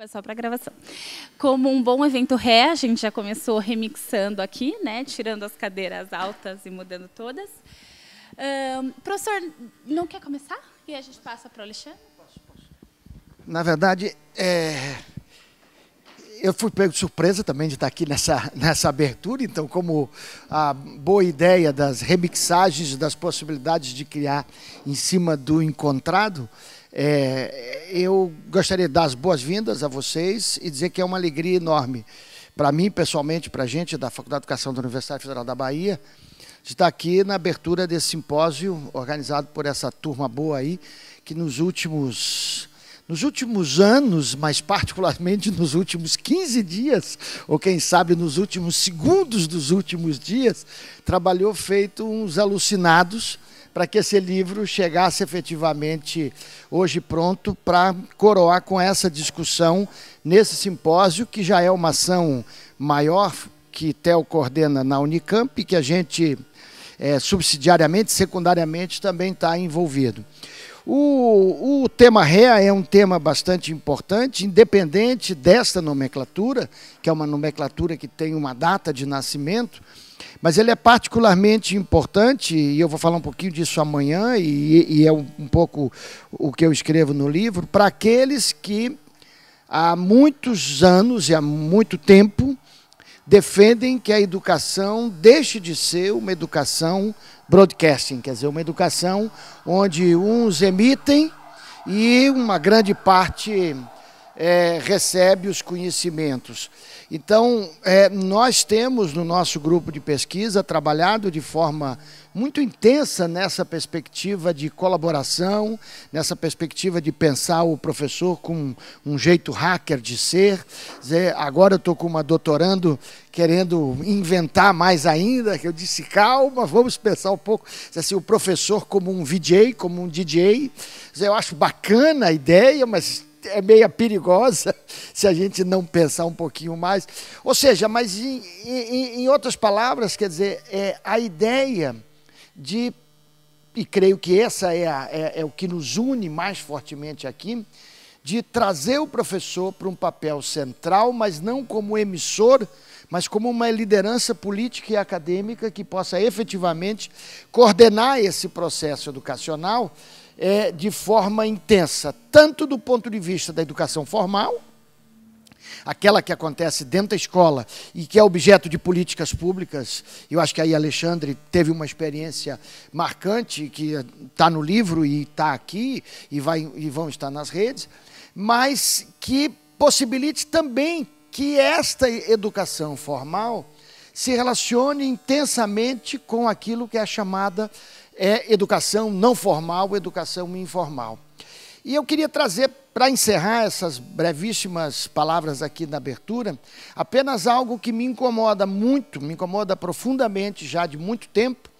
É só para gravação. Como um bom evento ré, a gente já começou remixando aqui, né? Tirando as cadeiras altas e mudando todas. Um, professor, não quer começar? E a gente passa para o Alexandre? Posso, posso. Na verdade, é, eu fui pego de surpresa também de estar aqui nessa, nessa abertura, então, como a boa ideia das remixagens, das possibilidades de criar em cima do encontrado, é, eu gostaria de dar as boas-vindas a vocês e dizer que é uma alegria enorme para mim, pessoalmente, para a gente da Faculdade de Educação da Universidade Federal da Bahia, de estar aqui na abertura desse simpósio organizado por essa turma boa aí, que nos últimos nos últimos anos, mas particularmente nos últimos 15 dias, ou quem sabe nos últimos segundos dos últimos dias, trabalhou feito uns alucinados para que esse livro chegasse efetivamente hoje pronto para coroar com essa discussão nesse simpósio, que já é uma ação maior que TEL coordena na Unicamp, que a gente é, subsidiariamente, secundariamente também está envolvido. O, o, tema REA é um tema bastante importante, independente desta nomenclatura, que é uma nomenclatura que tem uma data de nascimento, mas ele é particularmente importante, e eu vou falar um pouquinho disso amanhã, e, e é um, um pouco o que eu escrevo no livro, para aqueles que há muitos anos e há muito tempo defendem que a educação deixe de ser uma educação broadcasting, quer dizer, uma educação onde uns emitem e uma grande parte é, recebe os conhecimentos. Então, é, nós temos no nosso grupo de pesquisa trabalhado de forma muito intensa nessa perspectiva de colaboração, nessa perspectiva de pensar o professor com um jeito hacker de ser. Agora eu estou com uma doutorando querendo inventar mais ainda, que eu disse, calma, vamos pensar um pouco. Assim, o professor como um VJ, como um DJ. Eu acho bacana a ideia, mas é meia perigosa se a gente não pensar um pouquinho mais. Ou seja, mas em, em, em outras palavras, quer dizer, é, a ideia de, e creio que essa é, a, é, é o que nos une mais fortemente aqui, de trazer o professor para um papel central, mas não como emissor, mas como uma liderança política e acadêmica que possa efetivamente coordenar esse processo educacional é, de forma intensa, tanto do ponto de vista da educação formal, aquela que acontece dentro da escola e que é objeto de políticas públicas. Eu acho que aí Alexandre teve uma experiência marcante que está no livro e está aqui e, vai, e vão estar nas redes, mas que possibilite também que esta educação formal se relacione intensamente com aquilo que é chamada é educação não formal, educação informal. E eu queria trazer, para encerrar essas brevíssimas palavras aqui na abertura, apenas algo que me incomoda muito, me incomoda profundamente já de muito tempo,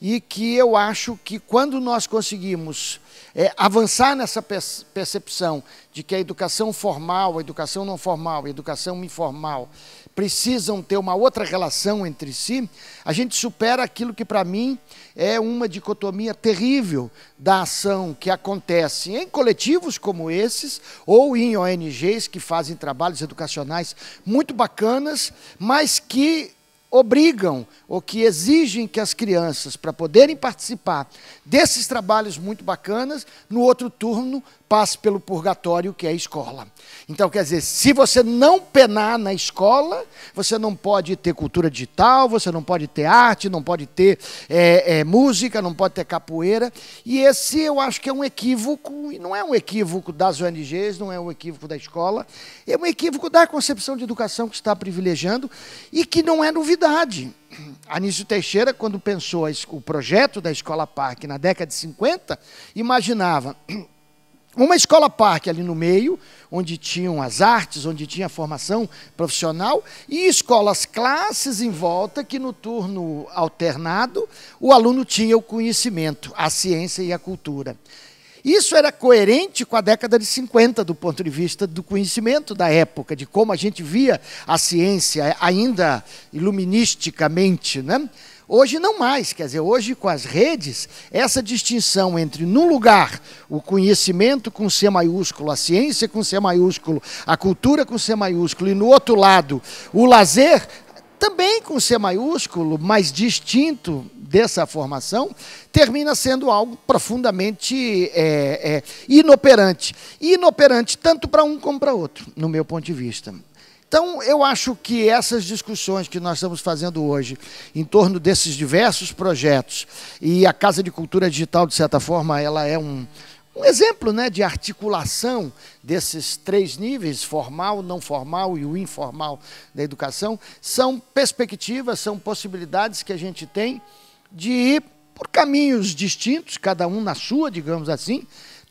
e que eu acho que quando nós conseguimos é, avançar nessa percepção de que a educação formal, a educação não formal, a educação informal precisam ter uma outra relação entre si, a gente supera aquilo que para mim é uma dicotomia terrível da ação que acontece em coletivos como esses ou em ONGs que fazem trabalhos educacionais muito bacanas, mas que obrigam ou que exigem que as crianças, para poderem participar desses trabalhos muito bacanas, no outro turno passe pelo purgatório, que é a escola. Então, quer dizer, se você não penar na escola, você não pode ter cultura digital, você não pode ter arte, não pode ter é, é, música, não pode ter capoeira. E esse eu acho que é um equívoco, e não é um equívoco das ONGs, não é um equívoco da escola, é um equívoco da concepção de educação que está privilegiando e que não é novidade. Anísio Teixeira, quando pensou o projeto da Escola Parque na década de 50, imaginava Uma escola parque ali no meio, onde tinham as artes, onde tinha formação profissional, e escolas classes em volta, que no turno alternado o aluno tinha o conhecimento, a ciência e a cultura. Isso era coerente com a década de 50, do ponto de vista do conhecimento da época, de como a gente via a ciência ainda iluministicamente, né? Hoje não mais, quer dizer, hoje com as redes, essa distinção entre, num lugar, o conhecimento com C maiúsculo, a ciência com C maiúsculo, a cultura com C maiúsculo, e no outro lado, o lazer, também com C maiúsculo, mas distinto dessa formação, termina sendo algo profundamente é, é, inoperante. Inoperante tanto para um como para outro, no meu ponto de vista. Então, eu acho que essas discussões que nós estamos fazendo hoje em torno desses diversos projetos e a Casa de Cultura Digital, de certa forma, ela é um, um exemplo né, de articulação desses três níveis, formal, não formal e o informal da educação, são perspectivas, são possibilidades que a gente tem de ir por caminhos distintos, cada um na sua, digamos assim,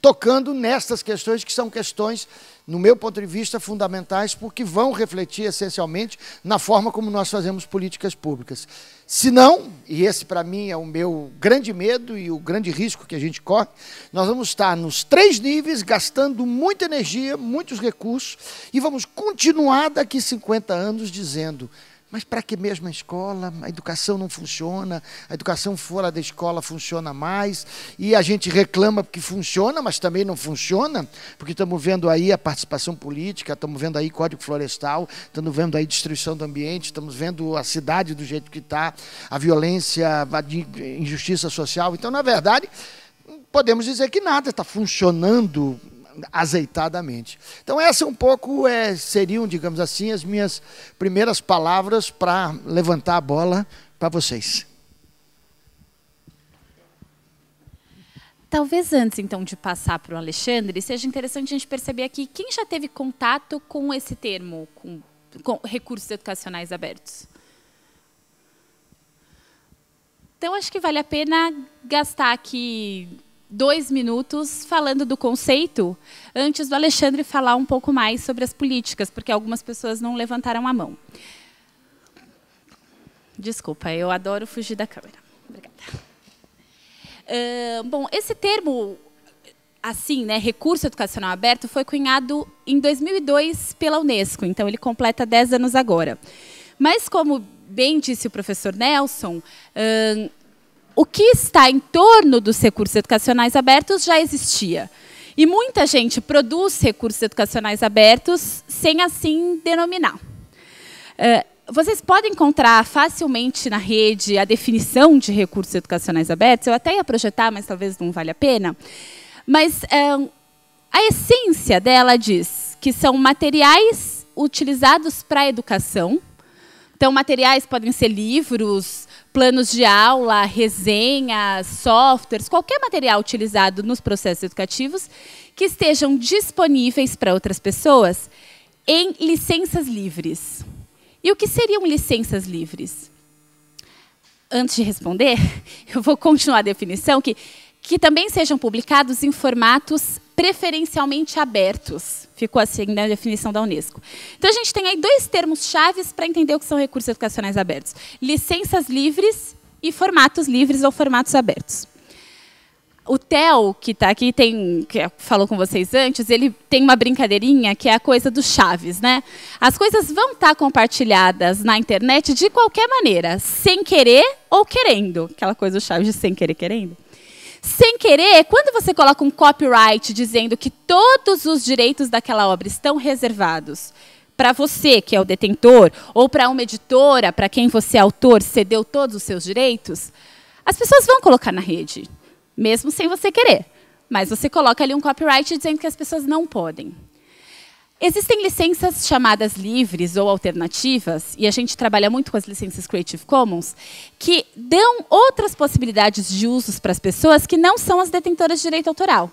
tocando nestas questões que são questões, no meu ponto de vista, fundamentais, porque vão refletir essencialmente na forma como nós fazemos políticas públicas. Se não, e esse para mim é o meu grande medo e o grande risco que a gente corre, nós vamos estar nos três níveis gastando muita energia, muitos recursos e vamos continuar daqui 50 anos dizendo mas para que mesmo a escola? A educação não funciona, a educação fora da escola funciona mais, e a gente reclama porque funciona, mas também não funciona, porque estamos vendo aí a participação política, estamos vendo aí Código Florestal, estamos vendo aí destruição do ambiente, estamos vendo a cidade do jeito que está, a violência, a injustiça social. Então, na verdade, podemos dizer que nada está funcionando azeitadamente. Então essa um pouco é, seriam, digamos assim, as minhas primeiras palavras para levantar a bola para vocês. Talvez antes, então, de passar para o Alexandre, seja interessante a gente perceber aqui quem já teve contato com esse termo, com, com recursos educacionais abertos. Então, acho que vale a pena gastar aqui dois minutos falando do conceito, antes do Alexandre falar um pouco mais sobre as políticas, porque algumas pessoas não levantaram a mão. Desculpa, eu adoro fugir da câmera. Obrigada. Uh, bom, esse termo, assim, né, recurso educacional aberto, foi cunhado em 2002 pela Unesco, então ele completa 10 anos agora. Mas, como bem disse o professor Nelson, uh, o que está em torno dos recursos educacionais abertos já existia. E muita gente produz recursos educacionais abertos sem assim denominar. É, vocês podem encontrar facilmente na rede a definição de recursos educacionais abertos. Eu até ia projetar, mas talvez não vale a pena. Mas é, a essência dela diz que são materiais utilizados para a educação. Então, materiais podem ser livros, planos de aula, resenhas, softwares, qualquer material utilizado nos processos educativos que estejam disponíveis para outras pessoas em licenças livres. E o que seriam licenças livres? Antes de responder, eu vou continuar a definição que que também sejam publicados em formatos preferencialmente abertos. Ficou assim na né, definição da Unesco. Então a gente tem aí dois termos chaves para entender o que são recursos educacionais abertos: licenças livres e formatos livres ou formatos abertos. O Theo, que está aqui, tem, que falou com vocês antes, ele tem uma brincadeirinha que é a coisa do Chaves, né? As coisas vão estar tá compartilhadas na internet de qualquer maneira, sem querer ou querendo. Aquela coisa do Chaves de sem querer querendo. Sem querer, quando você coloca um copyright dizendo que todos os direitos daquela obra estão reservados para você, que é o detentor, ou para uma editora, para quem você é autor, cedeu todos os seus direitos, as pessoas vão colocar na rede, mesmo sem você querer. Mas você coloca ali um copyright dizendo que as pessoas não podem. Existem licenças chamadas livres ou alternativas, e a gente trabalha muito com as licenças Creative Commons, que dão outras possibilidades de usos para as pessoas que não são as detentoras de direito autoral.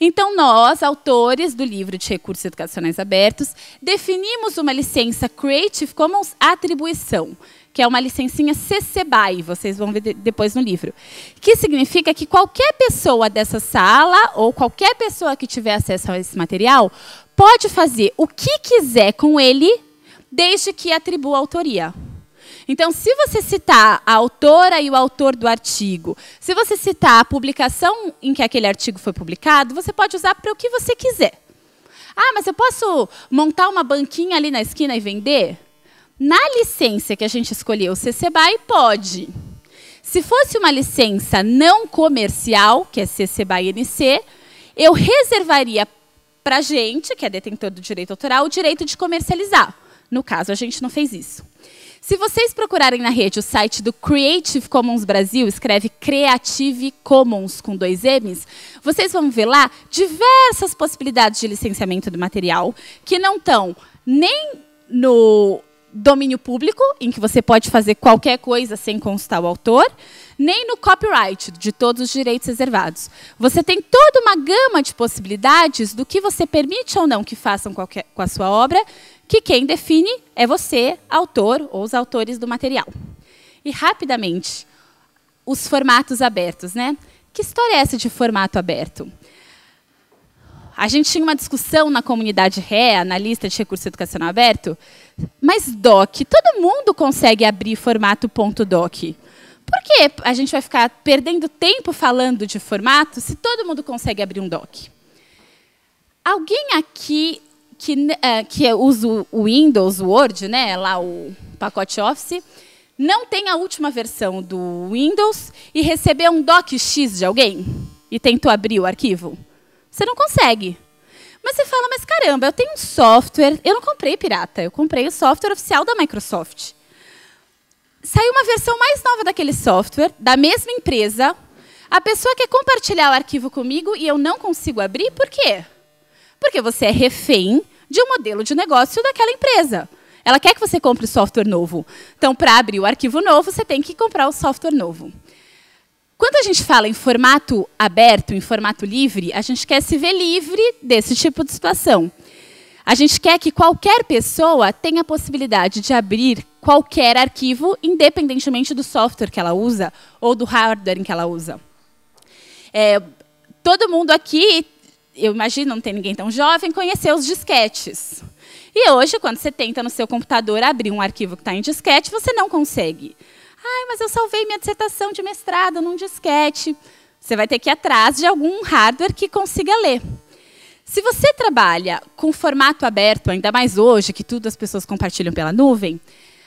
Então, nós, autores do livro de recursos educacionais abertos, definimos uma licença Creative Commons atribuição, que é uma licencinha CC BY, vocês vão ver depois no livro, que significa que qualquer pessoa dessa sala ou qualquer pessoa que tiver acesso a esse material pode fazer o que quiser com ele, desde que atribua autoria. Então, se você citar a autora e o autor do artigo, se você citar a publicação em que aquele artigo foi publicado, você pode usar para o que você quiser. Ah, mas eu posso montar uma banquinha ali na esquina e vender? Na licença que a gente escolheu, CC BY pode. Se fosse uma licença não comercial, que é CC BY NC, eu reservaria para a gente, que é detentor do direito autoral, o direito de comercializar. No caso, a gente não fez isso. Se vocês procurarem na rede o site do Creative Commons Brasil, escreve Creative Commons com dois M's, vocês vão ver lá diversas possibilidades de licenciamento do material que não estão nem no domínio público, em que você pode fazer qualquer coisa sem constar o autor, nem no copyright, de todos os direitos reservados. Você tem toda uma gama de possibilidades do que você permite ou não que façam qualquer, com a sua obra, que quem define é você, autor ou os autores do material. E, rapidamente, os formatos abertos. Né? Que história é essa de formato aberto? A gente tinha uma discussão na comunidade Ré, na lista de recurso educacional aberto, mas DOC, todo mundo consegue abrir formato .doc. Por que a gente vai ficar perdendo tempo falando de formato se todo mundo consegue abrir um DOC? Alguém aqui que, uh, que usa o Windows, o Word, né, lá o pacote Office, não tem a última versão do Windows e recebeu um docx de alguém e tentou abrir o arquivo? Você não consegue. Mas você fala, mas caramba, eu tenho um software. Eu não comprei pirata, eu comprei o software oficial da Microsoft. Saiu uma versão mais nova daquele software, da mesma empresa. A pessoa quer compartilhar o arquivo comigo e eu não consigo abrir, por quê? Porque você é refém de um modelo de negócio daquela empresa. Ela quer que você compre o software novo. Então, para abrir o arquivo novo, você tem que comprar o software novo. Quando a gente fala em formato aberto, em formato livre, a gente quer se ver livre desse tipo de situação. A gente quer que qualquer pessoa tenha a possibilidade de abrir qualquer arquivo, independentemente do software que ela usa ou do hardware que ela usa. É, todo mundo aqui, eu imagino, não tem ninguém tão jovem, conheceu os disquetes. E hoje, quando você tenta no seu computador abrir um arquivo que está em disquete, você não consegue. Ai, mas eu salvei minha dissertação de mestrado num disquete. Você vai ter que ir atrás de algum hardware que consiga ler. Se você trabalha com formato aberto, ainda mais hoje, que tudo as pessoas compartilham pela nuvem,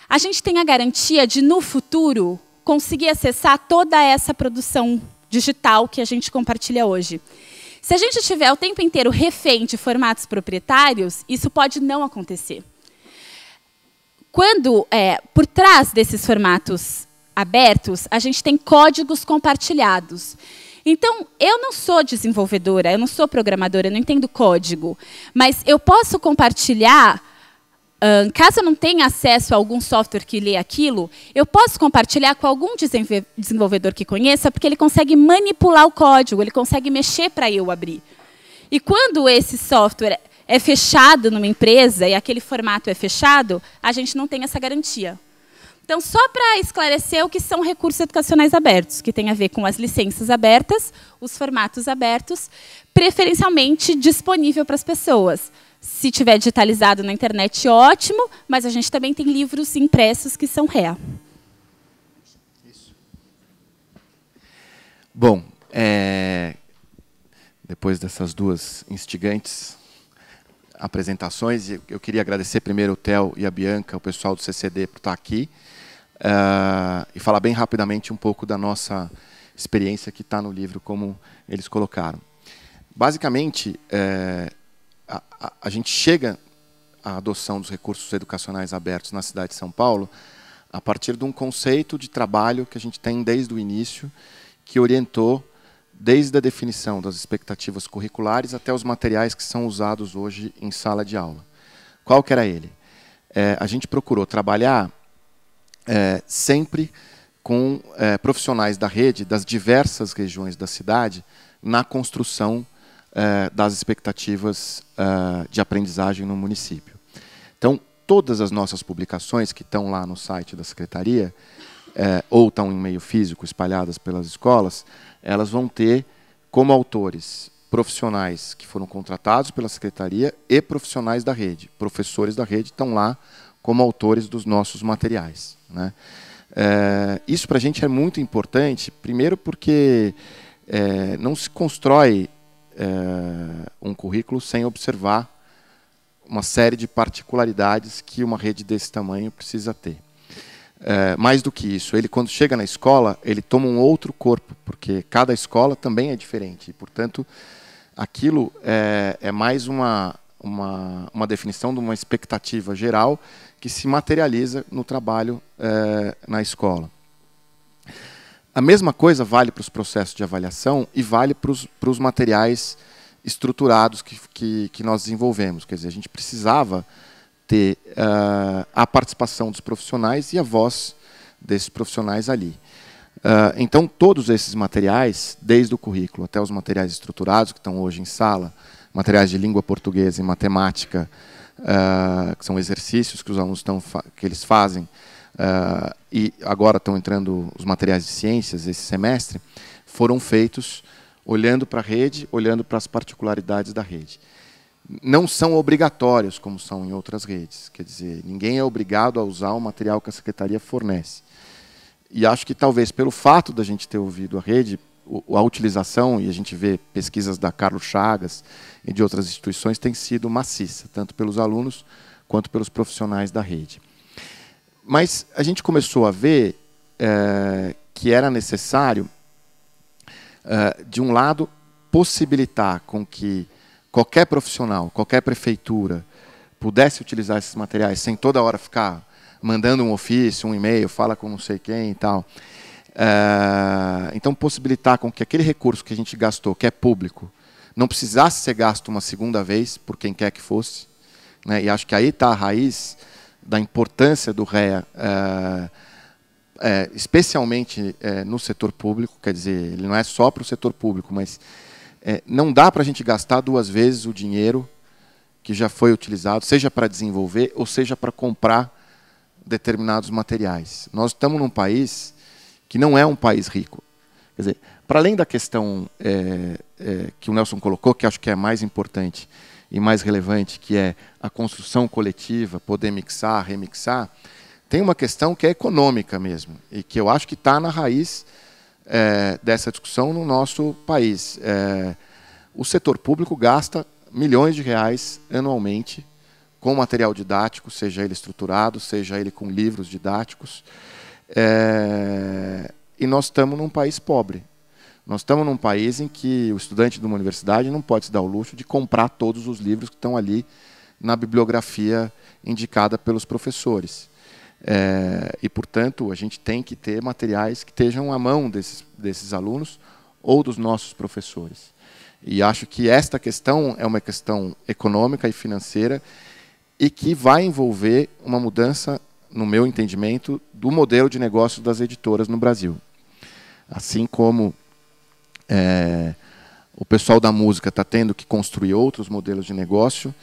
a gente tem a garantia de, no futuro, conseguir acessar toda essa produção digital que a gente compartilha hoje. Se a gente estiver o tempo inteiro refém de formatos proprietários, isso pode não acontecer. Quando, é, por trás desses formatos abertos, a gente tem códigos compartilhados. Então, eu não sou desenvolvedora, eu não sou programadora, eu não entendo código, mas eu posso compartilhar um, caso eu não tenha acesso a algum software que lê aquilo, eu posso compartilhar com algum desenvolvedor que conheça, porque ele consegue manipular o código, ele consegue mexer para eu abrir. E quando esse software é fechado numa empresa e aquele formato é fechado, a gente não tem essa garantia. Então, só para esclarecer o que são recursos educacionais abertos, que tem a ver com as licenças abertas, os formatos abertos, preferencialmente disponível para as pessoas. Se tiver digitalizado na internet, ótimo, mas a gente também tem livros impressos que são ré. Isso. Bom, é... depois dessas duas instigantes apresentações, eu queria agradecer primeiro o Theo e a Bianca, o pessoal do CCD, por estar aqui uh, e falar bem rapidamente um pouco da nossa experiência que está no livro, como eles colocaram. Basicamente, é, a, a, a, gente chega à adoção dos recursos educacionais abertos na cidade de São Paulo a partir de um conceito de trabalho que a gente tem desde o início, que orientou desde a definição das expectativas curriculares até os materiais que são usados hoje em sala de aula. Qual que era ele? É, a gente procurou trabalhar é, sempre com é, profissionais da rede, das diversas regiões da cidade, na construção é, das expectativas é, de aprendizagem no município. Então, todas as nossas publicações que estão lá no site da secretaria, é, ou estão em meio físico, espalhadas pelas escolas, elas vão ter como autores profissionais que foram contratados pela secretaria e profissionais da rede. Professores da rede estão lá como autores dos nossos materiais. Né? É, isso para a gente é muito importante, primeiro porque é, não se constrói é, um currículo sem observar uma série de particularidades que uma rede desse tamanho precisa ter. É, mais do que isso, ele quando chega na escola, ele toma um outro corpo, porque cada escola também é diferente. E, portanto, aquilo é, é mais uma uma, uma definição de uma expectativa geral que se materializa no trabalho eh, na escola. A mesma coisa vale para os processos de avaliação e vale para os materiais estruturados que, que, que, nós desenvolvemos. Quer dizer, a gente precisava ter uh, a participação dos profissionais e a voz desses profissionais ali. Uh, então, todos esses materiais, desde o currículo até os materiais estruturados que estão hoje em sala, materiais de língua portuguesa e matemática, uh, que são exercícios que os alunos estão que eles fazem, uh, e agora estão entrando os materiais de ciências esse semestre, foram feitos olhando para a rede, olhando para as particularidades da rede. Não são obrigatórios como são em outras redes, quer dizer, ninguém é obrigado a usar o material que a secretaria fornece. E acho que talvez pelo fato da gente ter ouvido a rede, a utilização, e a gente vê pesquisas da Carlos Chagas e de outras instituições, tem sido maciça, tanto pelos alunos quanto pelos profissionais da rede. Mas a gente começou a ver é, que era necessário, é, de um lado, possibilitar com que qualquer profissional, qualquer prefeitura, pudesse utilizar esses materiais sem toda hora ficar mandando um ofício, um e-mail, fala com não sei quem e tal. É, então, possibilitar com que aquele recurso que a gente gastou, que é público, não precisasse ser gasto uma segunda vez, por quem quer que fosse. Né? E acho que aí está a raiz da importância do REA, é, é, especialmente é, no setor público. Quer dizer, ele não é só para o setor público, mas é, não dá para a gente gastar duas vezes o dinheiro que já foi utilizado, seja para desenvolver ou seja para comprar determinados materiais. Nós estamos num país que não é um país rico. Quer dizer, para além da questão é, é, que o Nelson colocou, que acho que é mais importante e mais relevante, que é a construção coletiva, poder mixar, remixar, tem uma questão que é econômica mesmo, e que eu acho que está na raiz é, dessa discussão no nosso país. É, o setor público gasta milhões de reais anualmente com material didático, seja ele estruturado, seja ele com livros didáticos. É... E nós estamos num país pobre. Nós estamos num país em que o estudante de uma universidade não pode se dar o luxo de comprar todos os livros que estão ali na bibliografia indicada pelos professores. É, e, portanto, a gente tem que ter materiais que estejam à mão desses, desses alunos ou dos nossos professores. E acho que esta questão é uma questão econômica e financeira e que vai envolver uma mudança no meu entendimento, do modelo de negócio das editoras no Brasil. Assim como é, o pessoal da música está tendo que construir outros modelos de negócio,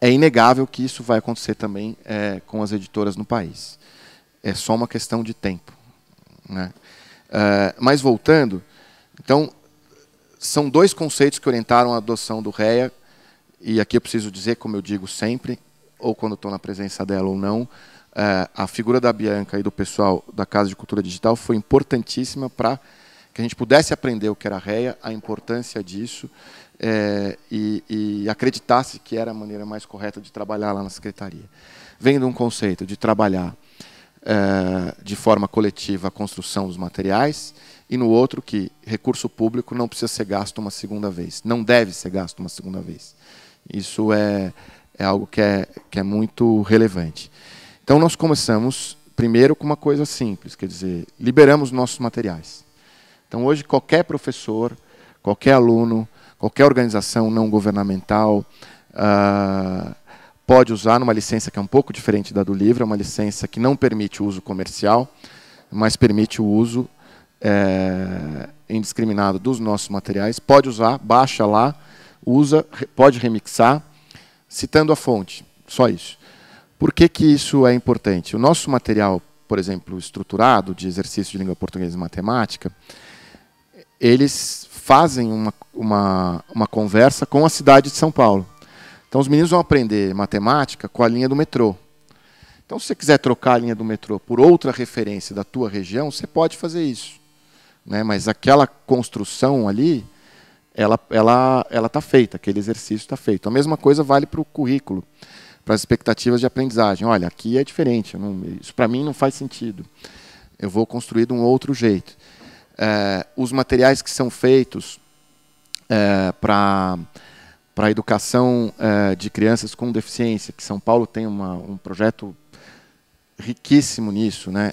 é inegável que isso vai acontecer também é, com as editoras no país. É só uma questão de tempo. Né? É, mas voltando, então, são dois conceitos que orientaram a adoção do REA, e aqui eu preciso dizer, como eu digo sempre, ou quando estou na presença dela ou não, é, a figura da Bianca e do pessoal da Casa de Cultura Digital foi importantíssima para que a gente pudesse aprender o que era REA, a importância disso, é, e, e, acreditasse que era a maneira mais correta de trabalhar lá na secretaria. Vendo um conceito de trabalhar é, de forma coletiva a construção dos materiais, e no outro que recurso público não precisa ser gasto uma segunda vez, não deve ser gasto uma segunda vez. Isso é, é algo que é, que é muito relevante. Então nós começamos primeiro com uma coisa simples, quer dizer, liberamos nossos materiais. Então hoje qualquer professor, qualquer aluno, qualquer organização não governamental uh, pode usar numa licença que é um pouco diferente da do livro, é uma licença que não permite o uso comercial, mas permite o uso é, indiscriminado dos nossos materiais. Pode usar, baixa lá, usa, pode remixar, citando a fonte, só isso. Por que, que isso é importante? O nosso material, por exemplo, estruturado de exercício de língua portuguesa e matemática, eles fazem uma, uma, uma conversa com a cidade de São Paulo. Então, os meninos vão aprender matemática com a linha do metrô. Então, se você quiser trocar a linha do metrô por outra referência da tua região, você pode fazer isso. Né? Mas aquela construção ali, ela está ela, ela tá feita, aquele exercício está feito. A mesma coisa vale para o currículo para as expectativas de aprendizagem. Olha, aqui é diferente, não, isso para mim não faz sentido. Eu vou construir de um outro jeito. É, os materiais que são feitos é, eh, para para a educação é, de crianças com deficiência, que São Paulo tem uma, um projeto riquíssimo nisso, né?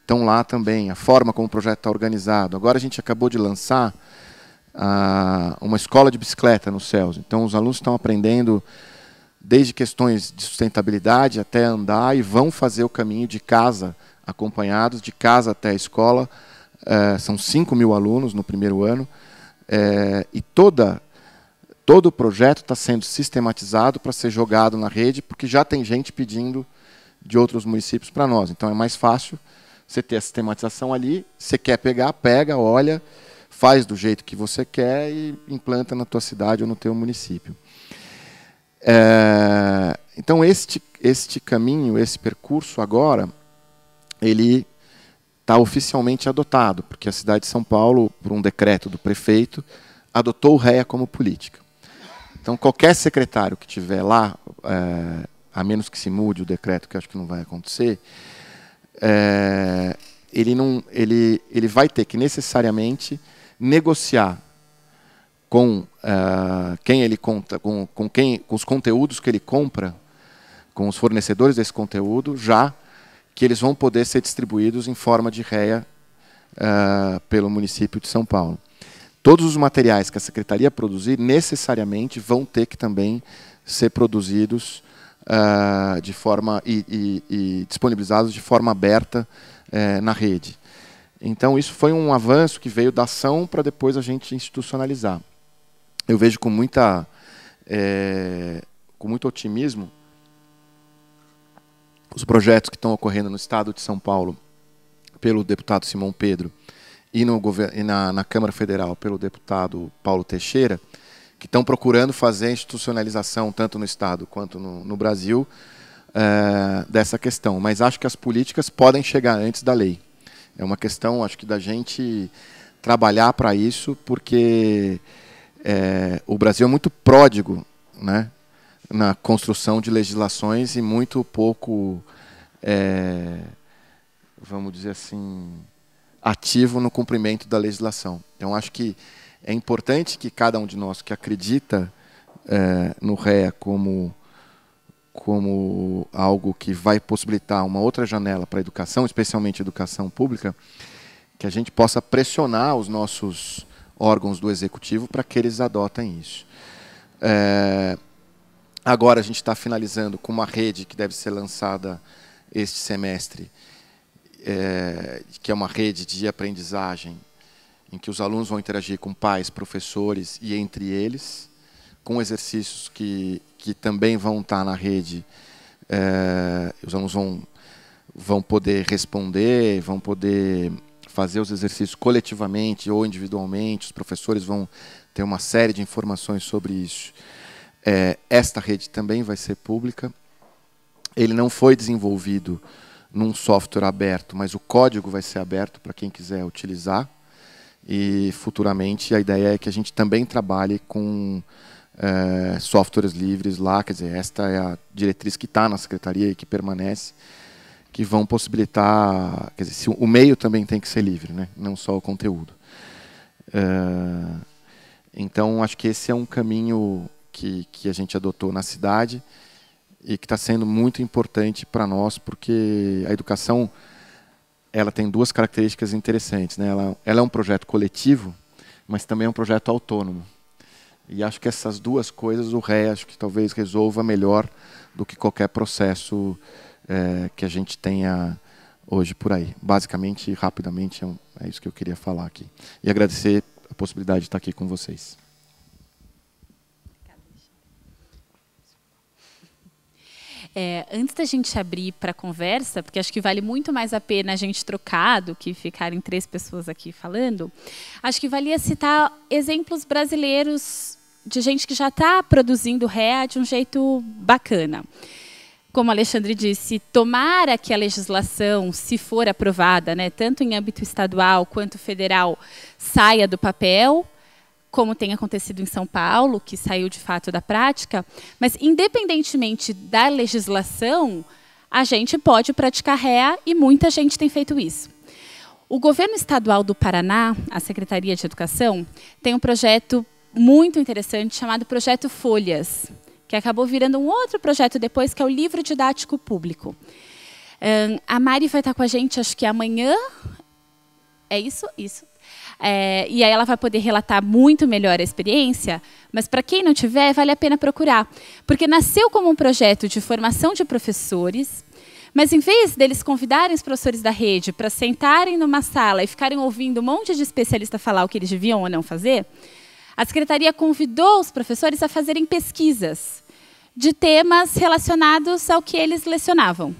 estão lá também a forma como o projeto está organizado. Agora a gente acabou de lançar ah, uma escola de bicicleta no Céus, então os alunos estão aprendendo desde questões de sustentabilidade até andar, e vão fazer o caminho de casa acompanhados, de casa até a escola. É, são 5 mil alunos no primeiro ano, é, e toda, todo o projeto está sendo sistematizado para ser jogado na rede, porque já tem gente pedindo de outros municípios para nós. Então é mais fácil você ter a sistematização ali, você quer pegar, pega, olha, faz do jeito que você quer e implanta na tua cidade ou no teu município. É, então este este caminho, esse percurso agora, ele está oficialmente adotado, porque a cidade de São Paulo, por um decreto do prefeito, adotou o REA como política. Então, qualquer secretário que tiver lá, é, a menos que se mude o decreto, que acho que não vai acontecer, é, ele, não, ele, ele vai ter que necessariamente negociar com uh, quem ele conta, com, com, quem, com os conteúdos que ele compra, com os fornecedores desse conteúdo, já que eles vão poder ser distribuídos em forma de REA uh, ah, pelo município de São Paulo. Todos os materiais que a secretaria produzir necessariamente vão ter que também ser produzidos uh, de forma e, e, e, disponibilizados de forma aberta uh, na rede. Então isso foi um avanço que veio da ação para depois a gente institucionalizar eu vejo com muita é, com muito otimismo os projetos que estão ocorrendo no Estado de São Paulo pelo deputado Simão Pedro e, no, e na, na, Câmara Federal pelo deputado Paulo Teixeira, que estão procurando fazer institucionalização tanto no Estado quanto no, no Brasil é, dessa questão. Mas acho que as políticas podem chegar antes da lei. É uma questão, acho que, da gente trabalhar para isso, porque é, o Brasil é muito pródigo né, na construção de legislações e muito pouco, é, vamos dizer assim, ativo no cumprimento da legislação. Então, acho que é importante que cada um de nós que acredita é, no REA como, como algo que vai possibilitar uma outra janela para a educação, especialmente a educação pública, que a gente possa pressionar os nossos órgãos do executivo para que eles adotem isso. É, agora a gente está finalizando com uma rede que deve ser lançada este semestre, é, que é uma rede de aprendizagem em que os alunos vão interagir com pais, professores e entre eles, com exercícios que, que também vão estar na rede. É, os alunos vão, vão poder responder, vão poder fazer os exercícios coletivamente ou individualmente. Os professores vão ter uma série de informações sobre isso. É, esta rede também vai ser pública. Ele não foi desenvolvido num software aberto, mas o código vai ser aberto para quem quiser utilizar. E futuramente a ideia é que a gente também trabalhe com é, softwares livres lá. Quer dizer, esta é a diretriz que está na secretaria e que permanece que vão possibilitar. Quer dizer, o meio também tem que ser livre, né? não só o conteúdo. Uh, então, acho que esse é um caminho que, que a gente adotou na cidade e que está sendo muito importante para nós, porque a educação ela tem duas características interessantes. Né? Ela, ela é um projeto coletivo, mas também é um projeto autônomo. E acho que essas duas coisas o Ré acho que talvez resolva melhor do que qualquer processo é, que a gente tenha hoje por aí. Basicamente, rapidamente, é, é isso que eu queria falar aqui. E agradecer a possibilidade de estar aqui com vocês. É, antes da gente abrir para conversa, porque acho que vale muito mais a pena a gente trocar do que ficarem três pessoas aqui falando, acho que valia citar exemplos brasileiros de gente que já está produzindo ré de um jeito bacana como Alexandre disse, tomara que a legislação, se for aprovada, né, tanto em âmbito estadual quanto federal, saia do papel, como tem acontecido em São Paulo, que saiu de fato da prática, mas independentemente da legislação, a gente pode praticar réa e muita gente tem feito isso. O governo estadual do Paraná, a Secretaria de Educação, tem um projeto muito interessante chamado Projeto Folhas que acabou virando um outro projeto depois, que é o livro didático público. a Mari vai estar com a gente, acho que amanhã. É isso? Isso. É, e aí ela vai poder relatar muito melhor a experiência, mas para quem não tiver, vale a pena procurar. Porque nasceu como um projeto de formação de professores, mas em vez deles convidarem os professores da rede para sentarem numa sala e ficarem ouvindo um monte de especialista falar o que eles deviam ou não fazer, a secretaria convidou os professores a fazerem pesquisas de temas relacionados ao que eles lecionavam.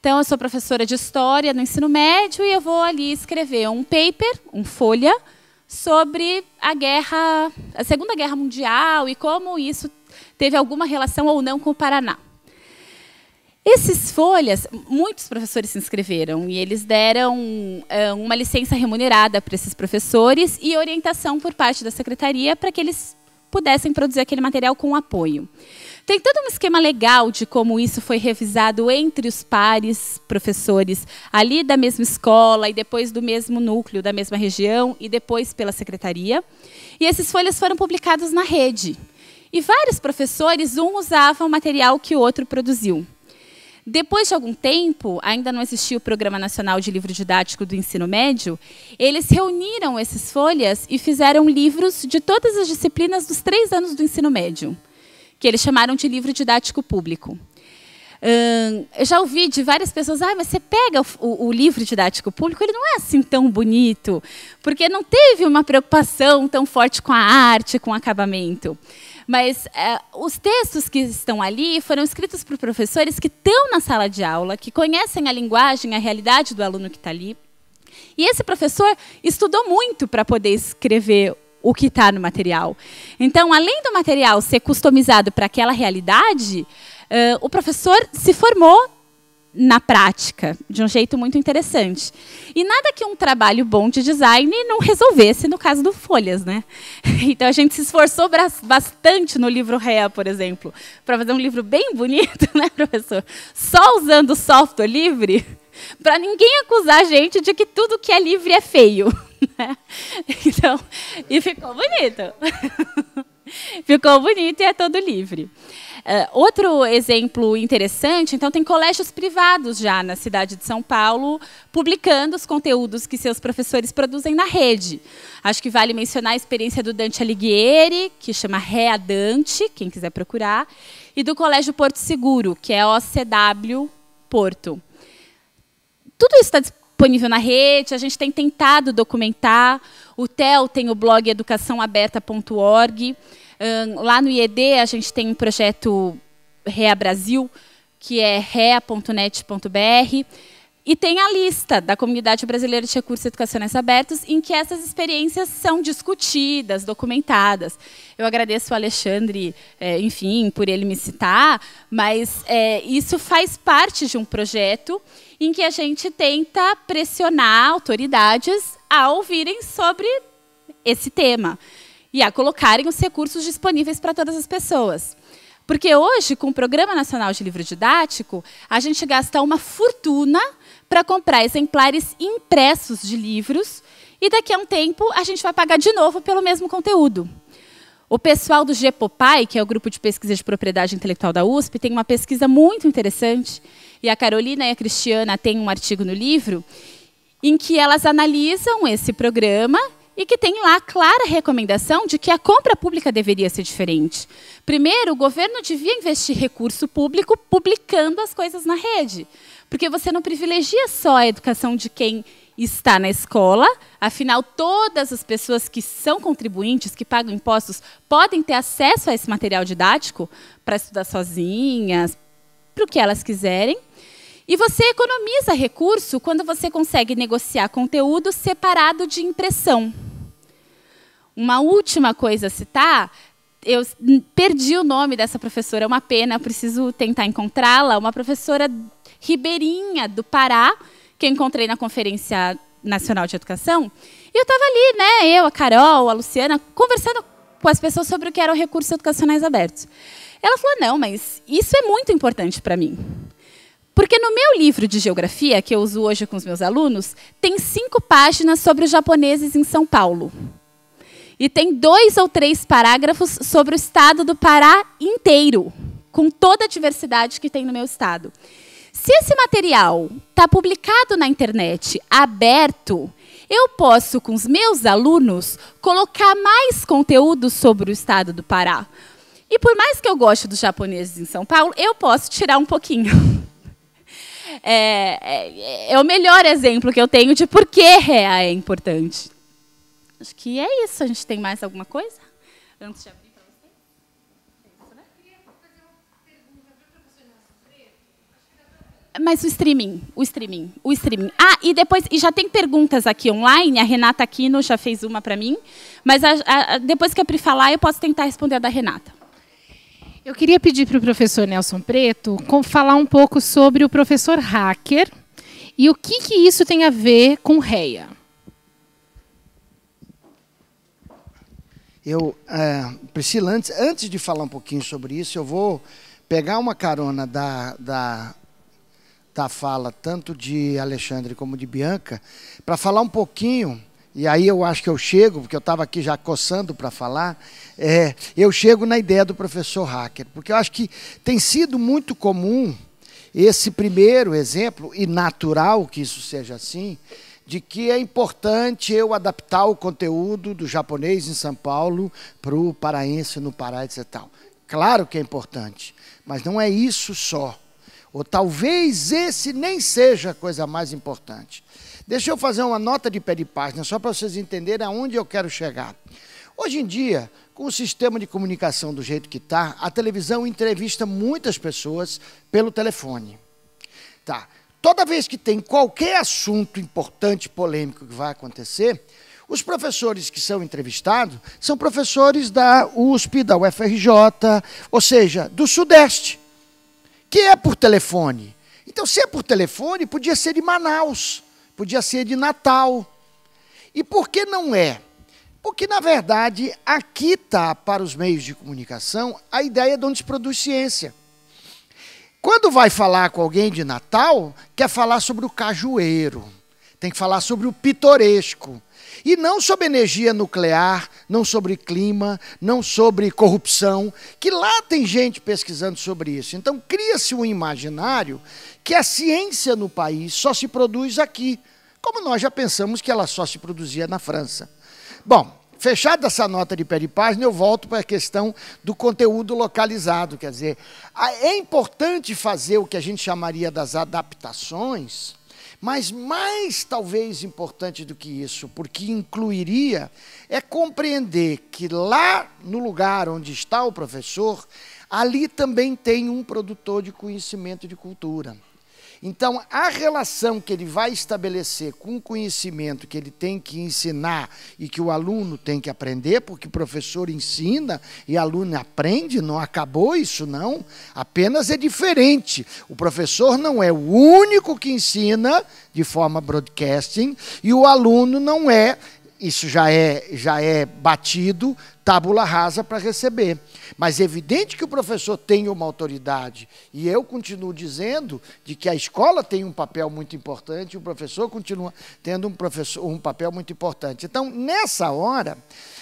Então, eu sou professora de história no ensino médio e eu vou ali escrever um paper, um folha, sobre a guerra, a Segunda Guerra Mundial e como isso teve alguma relação ou não com o Paraná. Esses folhas, muitos professores se inscreveram e eles deram uh, uma licença remunerada para esses professores e orientação por parte da secretaria para que eles pudessem produzir aquele material com apoio. Tem todo um esquema legal de como isso foi revisado entre os pares professores ali da mesma escola e depois do mesmo núcleo, da mesma região e depois pela secretaria. E esses folhas foram publicados na rede. E vários professores, um usava o material que o outro produziu. Depois de algum tempo, ainda não existia o Programa Nacional de Livro Didático do Ensino Médio, eles reuniram essas folhas e fizeram livros de todas as disciplinas dos três anos do ensino médio, que eles chamaram de livro didático público. Hum, eu já ouvi de várias pessoas, ah, mas você pega o, o, livro didático público, ele não é assim tão bonito, porque não teve uma preocupação tão forte com a arte, com o acabamento. Mas é, os textos que estão ali foram escritos por professores que estão na sala de aula, que conhecem a linguagem, a realidade do aluno que está ali. E esse professor estudou muito para poder escrever o que está no material. Então, além do material ser customizado para aquela realidade, uh, o professor se formou na prática, de um jeito muito interessante. E nada que um trabalho bom de design não resolvesse no caso do Folhas, né? Então a gente se esforçou bastante no livro real, por exemplo, para fazer um livro bem bonito, né, professor? Só usando software livre, para ninguém acusar a gente de que tudo que é livre é feio. Né? Então, e ficou bonito. Ficou bonito e é todo livre. Uh, outro exemplo interessante, então, tem colégios privados já na cidade de São Paulo, publicando os conteúdos que seus professores produzem na rede. Acho que vale mencionar a experiência do Dante Alighieri, que chama Rea Dante, quem quiser procurar, e do Colégio Porto Seguro, que é OCW Porto. Tudo isso está disponível na rede, a gente tem tentado documentar. O TEL tem o blog educaçãoaberta.org lá no IED, a gente tem um projeto Rea Brasil, que é rea.net.br. E tem a lista da Comunidade Brasileira de Recursos Educacionais Abertos, em que essas experiências são discutidas, documentadas. Eu agradeço ao Alexandre, é, enfim, por ele me citar, mas é, isso faz parte de um projeto em que a gente tenta pressionar autoridades a ouvirem sobre esse tema e a colocarem os recursos disponíveis para todas as pessoas. Porque hoje, com o Programa Nacional de Livro Didático, a gente gasta uma fortuna para comprar exemplares impressos de livros e daqui a um tempo a gente vai pagar de novo pelo mesmo conteúdo. O pessoal do GEPOPAI, que é o Grupo de Pesquisa de Propriedade Intelectual da USP, tem uma pesquisa muito interessante, e a Carolina e a Cristiana têm um artigo no livro, em que elas analisam esse programa e que tem lá a clara recomendação de que a compra pública deveria ser diferente. Primeiro, o governo devia investir recurso público publicando as coisas na rede, porque você não privilegia só a educação de quem está na escola, afinal, todas as pessoas que são contribuintes, que pagam impostos, podem ter acesso a esse material didático para estudar sozinhas, para o que elas quiserem. E você economiza recurso quando você consegue negociar conteúdo separado de impressão. Uma última coisa a citar, eu perdi o nome dessa professora, é uma pena, preciso tentar encontrá-la, uma professora ribeirinha do Pará, que eu encontrei na Conferência Nacional de Educação, e eu estava ali, né, eu, a Carol, a Luciana, conversando com as pessoas sobre o que eram recursos educacionais abertos. Ela falou: "Não, mas isso é muito importante para mim. Porque no meu livro de geografia, que eu uso hoje com os meus alunos, tem cinco páginas sobre os japoneses em São Paulo. E tem dois ou três parágrafos sobre o estado do Pará inteiro, com toda a diversidade que tem no meu estado. Se esse material está publicado na internet, aberto, eu posso, com os meus alunos, colocar mais conteúdo sobre o estado do Pará. E por mais que eu goste dos japoneses em São Paulo, eu posso tirar um pouquinho. É, é, é o melhor exemplo que eu tenho de por que REA é importante. Acho que é isso. A gente tem mais alguma coisa? Antes de abrir para você? Mas o streaming, o streaming, o streaming. Ah, e depois, e já tem perguntas aqui online, a Renata Aquino já fez uma para mim, mas a, a, depois que a Pri falar, eu posso tentar responder a da Renata. Eu queria pedir para o professor Nelson Preto falar um pouco sobre o professor hacker e o que, que isso tem a ver com REA. Eu, uh, Priscila, antes, antes de falar um pouquinho sobre isso, eu vou pegar uma carona da, da, da fala, tanto de Alexandre como de Bianca, para falar um pouquinho, e aí eu acho que eu chego, porque eu estava aqui já coçando para falar, é, eu chego na ideia do professor Hacker, porque eu acho que tem sido muito comum esse primeiro exemplo, e natural que isso seja assim, de que é importante eu adaptar o conteúdo do japonês em São Paulo para o paraense no Pará, etc. Tal. Claro que é importante, mas não é isso só. Ou talvez esse nem seja a coisa mais importante. Deixa eu fazer uma nota de pé de página, só para vocês entenderem aonde eu quero chegar. Hoje em dia, com o sistema de comunicação do jeito que está, a televisão entrevista muitas pessoas pelo telefone. Tá. Toda vez que tem qualquer assunto importante, polêmico que vai acontecer, os professores que são entrevistados são professores da USP, da UFRJ, ou seja, do Sudeste, que é por telefone. Então, se é por telefone, podia ser de Manaus, podia ser de Natal. E por que não é? Porque, na verdade, aqui está, para os meios de comunicação, a ideia de onde se produz ciência. Quando vai falar com alguém de Natal, quer falar sobre o cajueiro, tem que falar sobre o pitoresco. E não sobre energia nuclear, não sobre clima, não sobre corrupção, que lá tem gente pesquisando sobre isso. Então cria-se um imaginário que a ciência no país só se produz aqui, como nós já pensamos que ela só se produzia na França. Bom, Fechada essa nota de pé de página, eu volto para a questão do conteúdo localizado. Quer dizer, é importante fazer o que a gente chamaria das adaptações, mas mais talvez importante do que isso, porque incluiria, é compreender que lá no lugar onde está o professor, ali também tem um produtor de conhecimento de cultura. Então, a relação que ele vai estabelecer com o conhecimento que ele tem que ensinar e que o aluno tem que aprender, porque o professor ensina e o aluno aprende, não acabou isso, não. Apenas é diferente. O professor não é o único que ensina de forma broadcasting e o aluno não é isso já é, já é batido, tábula rasa para receber. Mas é evidente que o professor tem uma autoridade. E eu continuo dizendo de que a escola tem um papel muito importante, e o professor continua tendo um, professor, um papel muito importante. Então, nessa hora,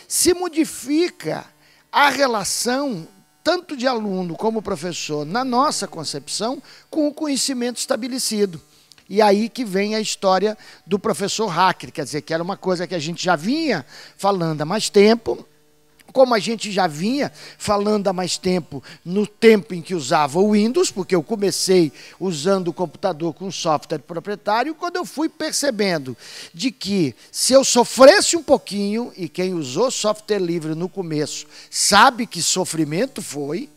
se modifica a relação tanto de aluno como professor, na nossa concepção, com o conhecimento estabelecido. E aí que vem a história do professor Hacker, quer dizer, que era uma coisa que a gente já vinha falando há mais tempo, como a gente já vinha falando há mais tempo, no tempo em que usava o Windows, porque eu comecei usando o computador com software proprietário, quando eu fui percebendo de que se eu sofresse um pouquinho, e quem usou software livre no começo sabe que sofrimento foi,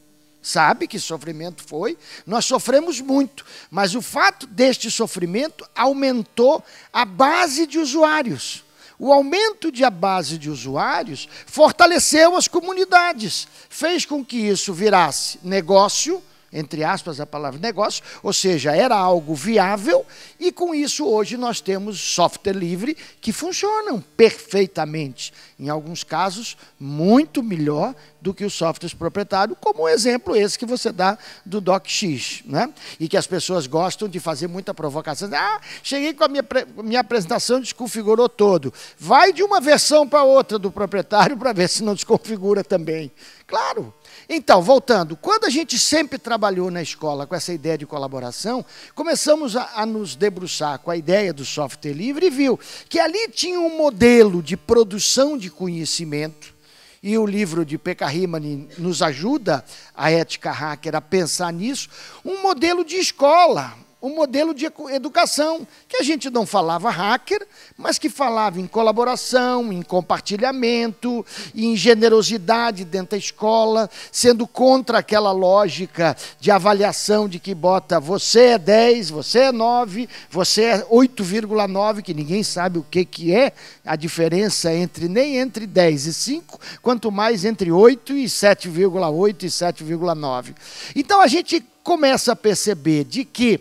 sabe que sofrimento foi, nós sofremos muito, mas o fato deste sofrimento aumentou a base de usuários. O aumento de a base de usuários fortaleceu as comunidades, fez com que isso virasse negócio, entre aspas, a palavra negócio, ou seja, era algo viável, e com isso hoje nós temos software livre que funcionam perfeitamente, em alguns casos muito melhor do que os softwares proprietários, como o exemplo esse que você dá do DocX, né? e que as pessoas gostam de fazer muita provocação. Ah, cheguei com a minha, minha apresentação, desconfigurou todo. Vai de uma versão para outra do proprietário para ver se não desconfigura também. Claro, então, voltando, quando a gente sempre trabalhou na escola com essa ideia de colaboração, começamos a, a, nos debruçar com a ideia do software livre e viu que ali tinha um modelo de produção de conhecimento, e o livro de P.K. Riemann nos ajuda, a ética hacker, a pensar nisso, um modelo de escola, um modelo de educação, que a gente não falava hacker, mas que falava em colaboração, em compartilhamento, em generosidade dentro da escola, sendo contra aquela lógica de avaliação de que bota você é 10, você é 9, você é 8,9, que ninguém sabe o que, que é a diferença entre nem entre 10 e 5, quanto mais entre 8 e 7,8 e 7,9. Então a gente começa a perceber de que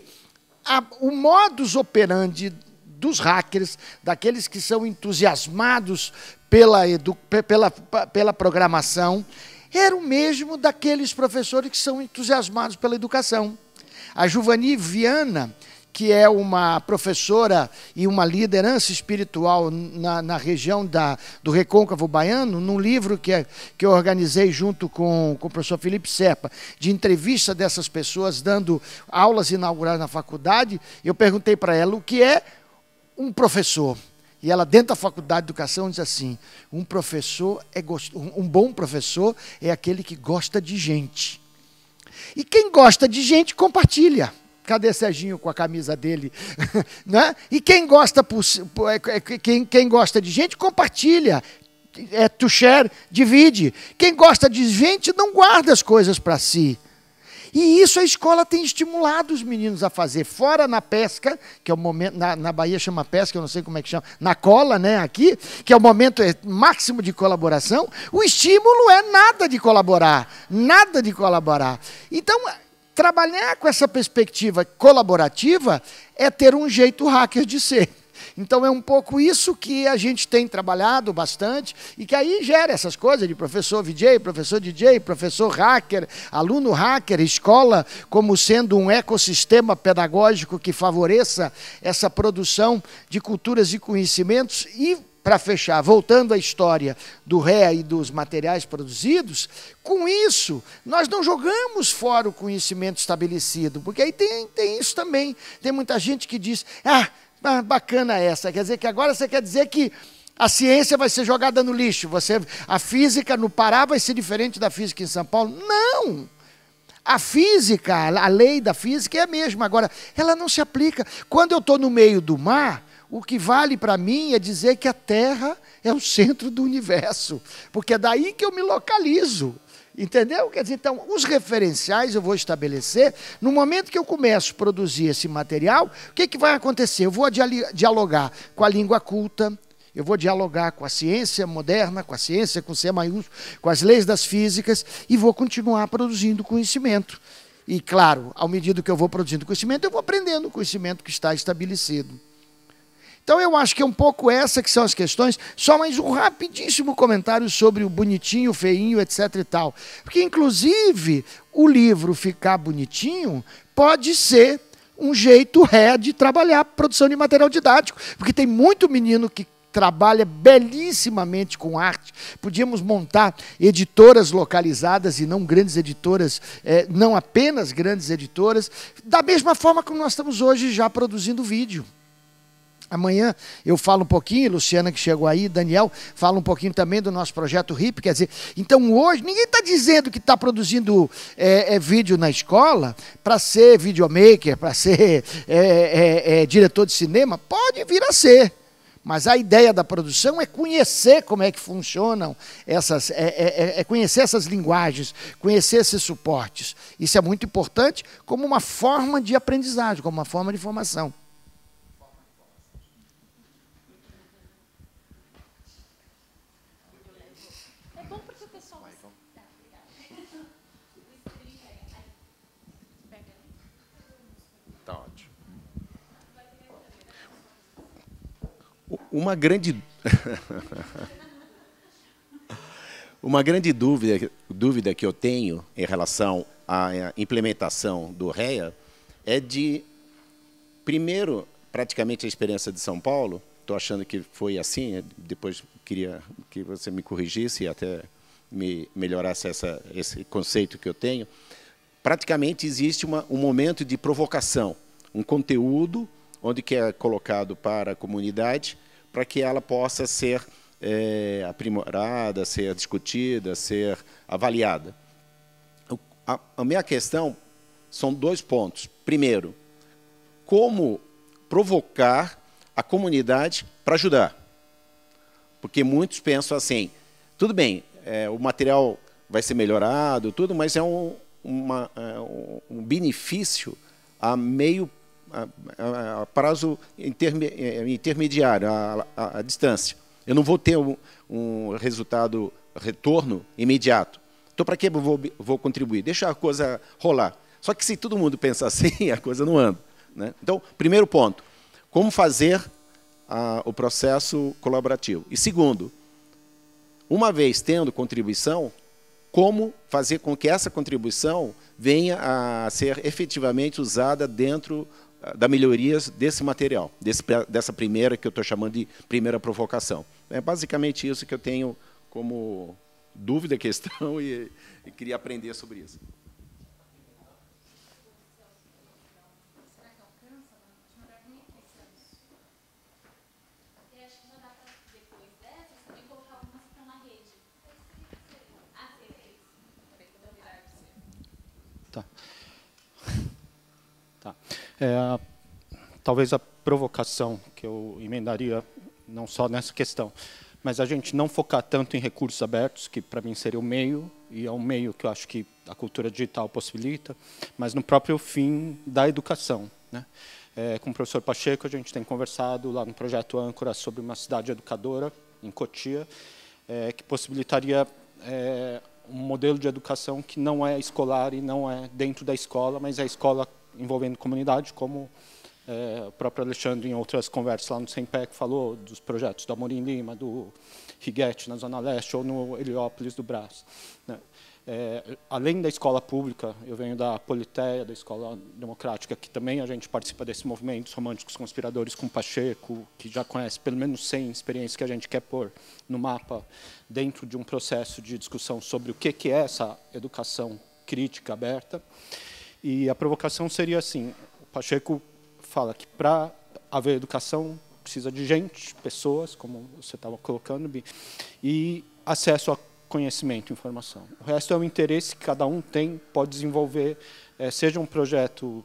a, o modus operandi dos hackers, daqueles que são entusiasmados pela, edu, pela, pela programação, era o mesmo daqueles professores que são entusiasmados pela educação. A Juvani Viana que é uma professora e uma liderança espiritual na, na região da, do Recôncavo Baiano, num livro que, é, que eu organizei junto com, com o professor Felipe Serpa, de entrevista dessas pessoas dando aulas inaugurais na faculdade, eu perguntei para ela o que é um professor. E ela, dentro da faculdade de educação, diz assim: um professor é um bom professor é aquele que gosta de gente. E quem gosta de gente compartilha. Cadê Serginho com a camisa dele? né? E quem gosta, é, é, quem, quem gosta de gente, compartilha. É to share, divide. Quem gosta de gente não guarda as coisas para si. E isso a escola tem estimulado os meninos a fazer, fora na pesca, que é o momento, na, na, Bahia chama pesca, eu não sei como é que chama, na cola, né, aqui, que é o momento é, máximo de colaboração, o estímulo é nada de colaborar, nada de colaborar. Então, Trabalhar com essa perspectiva colaborativa é ter um jeito hacker de ser. Então é um pouco isso que a gente tem trabalhado bastante e que aí gera essas coisas de professor DJ, professor DJ, professor hacker, aluno hacker, escola como sendo um ecossistema pedagógico que favoreça essa produção de culturas e conhecimentos e para fechar, voltando à história do ré e dos materiais produzidos, com isso, nós não jogamos fora o conhecimento estabelecido, porque aí tem, tem isso também. Tem muita gente que diz, ah, ah, bacana essa, quer dizer que agora você quer dizer que a ciência vai ser jogada no lixo, você, a física no Pará vai ser diferente da física em São Paulo. Não! A física, a lei da física é a mesma, agora ela não se aplica. Quando eu estou no meio do mar, o que vale para mim é dizer que a Terra é o centro do universo, porque é daí que eu me localizo. Entendeu? Quer dizer, então, os referenciais eu vou estabelecer. No momento que eu começo a produzir esse material, o que, que vai acontecer? Eu vou dialogar com a língua culta, eu vou dialogar com a ciência moderna, com a ciência com C maiúsculo, com as leis das físicas e vou continuar produzindo conhecimento. E claro, à medida que eu vou produzindo conhecimento, eu vou aprendendo o conhecimento que está estabelecido. Então eu acho que é um pouco essa que são as questões. Só mais um rapidíssimo comentário sobre o bonitinho, feinho, etc e tal. Porque inclusive o livro ficar bonitinho pode ser um jeito ré de trabalhar a produção de material didático, porque tem muito menino que trabalha belíssimamente com arte. Podíamos montar editoras localizadas e não grandes editoras, é, não apenas grandes editoras, da mesma forma como nós estamos hoje já produzindo vídeo. Amanhã eu falo um pouquinho, Luciana que chegou aí, Daniel, fala um pouquinho também do nosso projeto RIP, quer dizer, então hoje ninguém está dizendo que está produzindo é, é, vídeo na escola para ser videomaker, para ser é, é, é, diretor de cinema, pode vir a ser. Mas a ideia da produção é conhecer como é que funcionam essas, é, é, é, é conhecer essas linguagens, conhecer esses suportes. Isso é muito importante como uma forma de aprendizagem, como uma forma de formação. Uma grande. Uma grande dúvida, dúvida que eu tenho em relação à eh, implementação do REA é de, primeiro, praticamente a experiência de São Paulo, estou achando que foi assim, depois queria que você me corrigisse e até me melhorasse essa, esse conceito que eu tenho. Praticamente existe uma, um momento de provocação, um conteúdo onde que é colocado para a comunidade para que ela possa ser é, aprimorada, ser discutida, ser avaliada. a, a minha questão são dois pontos. Primeiro, como provocar a comunidade para ajudar. Porque muitos pensam assim: tudo bem, é, o material vai ser melhorado, tudo, mas é um, uma, é um benefício a meio a, a prazo interme, eh, intermediário, a, a, distância. Eu não vou ter um, um resultado, retorno imediato. Então, para que eu vou, vou contribuir? Deixa a coisa rolar. Só que se todo mundo pensar assim, a coisa não anda. Né? Então, primeiro ponto, como fazer o processo colaborativo? E segundo, uma vez tendo contribuição, como fazer com que essa contribuição venha a ser efetivamente usada dentro ah, da melhorias desse material, desse, dessa primeira que eu estou chamando de primeira provocação. É basicamente isso que eu tenho como dúvida, questão e, e queria aprender sobre isso. É, talvez a provocação que eu emendaria, não só nessa questão, mas a gente não focar tanto em recursos abertos, que para mim seria o meio, e é um meio que eu acho que a cultura digital possibilita, mas no próprio fim da educação. Né? É, com o professor Pacheco, a gente tem conversado lá no projeto Âncora sobre uma cidade educadora, em Cotia, é, que possibilitaria é, um modelo de educação que não é escolar e não é dentro da escola, mas é a escola envolvendo comunidade, como é, o próprio Alexandre, em outras conversas lá no SEMPEC, falou dos projetos do Amorim Lima, do Riguete, na Zona Leste, ou no Heliópolis do Brás. Né? É, além da escola pública, eu venho da Politéia, da Escola Democrática, que também a gente participa desse movimento, Românticos Conspiradores com Pacheco, que já conhece pelo menos 100 experiências que a gente quer pôr no mapa dentro de um processo de discussão sobre o que é essa educação crítica aberta. E a provocação seria assim: o Pacheco fala que para haver educação precisa de gente, pessoas, como você estava colocando, e acesso a conhecimento, informação. O resto é um interesse que cada um tem, pode desenvolver, é, seja um projeto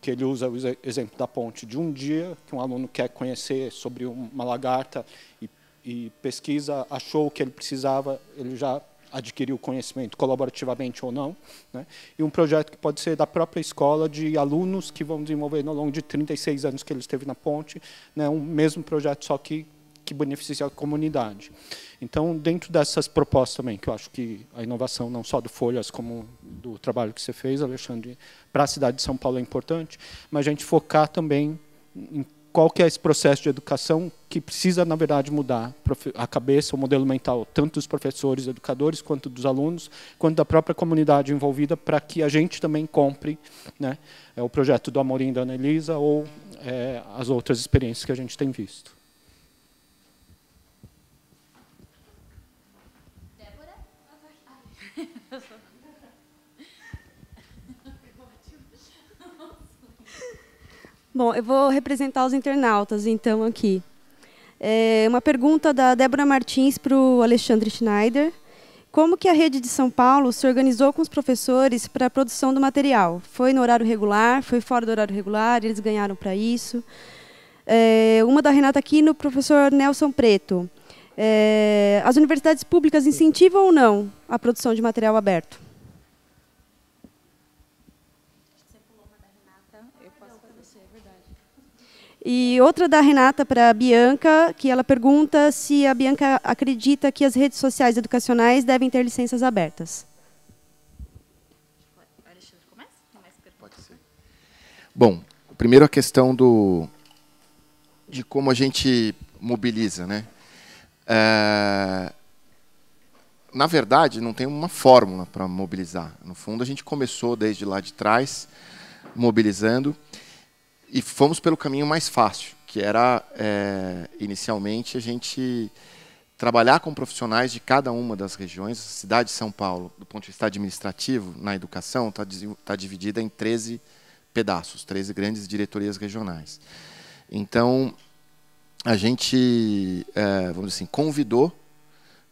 que ele usa o exemplo da ponte de um dia, que um aluno quer conhecer sobre uma lagarta e, e pesquisa, achou o que ele precisava, ele já adquirir o conhecimento, colaborativamente ou não, né? e um projeto que pode ser da própria escola, de alunos que vão desenvolver, ao longo de 36 anos que ele esteve na ponte, né? um mesmo projeto, só que que beneficia a comunidade. Então, dentro dessas propostas também, que eu acho que a inovação não só do Folhas, como do trabalho que você fez, Alexandre, para a cidade de São Paulo é importante, mas a gente focar também em qual que é esse processo de educação que precisa, na verdade, mudar a cabeça, o modelo mental, tanto dos professores, educadores, quanto dos alunos, quanto da própria comunidade envolvida, para que a gente também compre né, é, o projeto do Amorim da Ana Elisa ou é, as outras experiências que a gente tem visto. Bom, eu vou representar os internautas, então, aqui. É uma pergunta da Débora Martins para o Alexandre Schneider. Como que a rede de São Paulo se organizou com os professores para a produção do material? Foi no horário regular? Foi fora do horário regular? Eles ganharam para isso? É, uma da Renata aqui no professor Nelson Preto. É, as universidades públicas incentivam ou não a produção de material aberto? E outra da Renata para a Bianca, que ela pergunta se a Bianca acredita que as redes sociais educacionais devem ter licenças abertas. Pode ser. Bom, primeiro a questão do de como a gente mobiliza, né? É, na verdade, não tem uma fórmula para mobilizar. No fundo, a gente começou desde lá de trás mobilizando e fomos pelo caminho mais fácil, que era, é, inicialmente, a gente trabalhar com profissionais de cada uma das regiões. A cidade de São Paulo, do ponto de vista administrativo, na educação, está tá dividida em 13 pedaços, 13 grandes diretorias regionais. Então, a gente, é, vamos dizer assim, convidou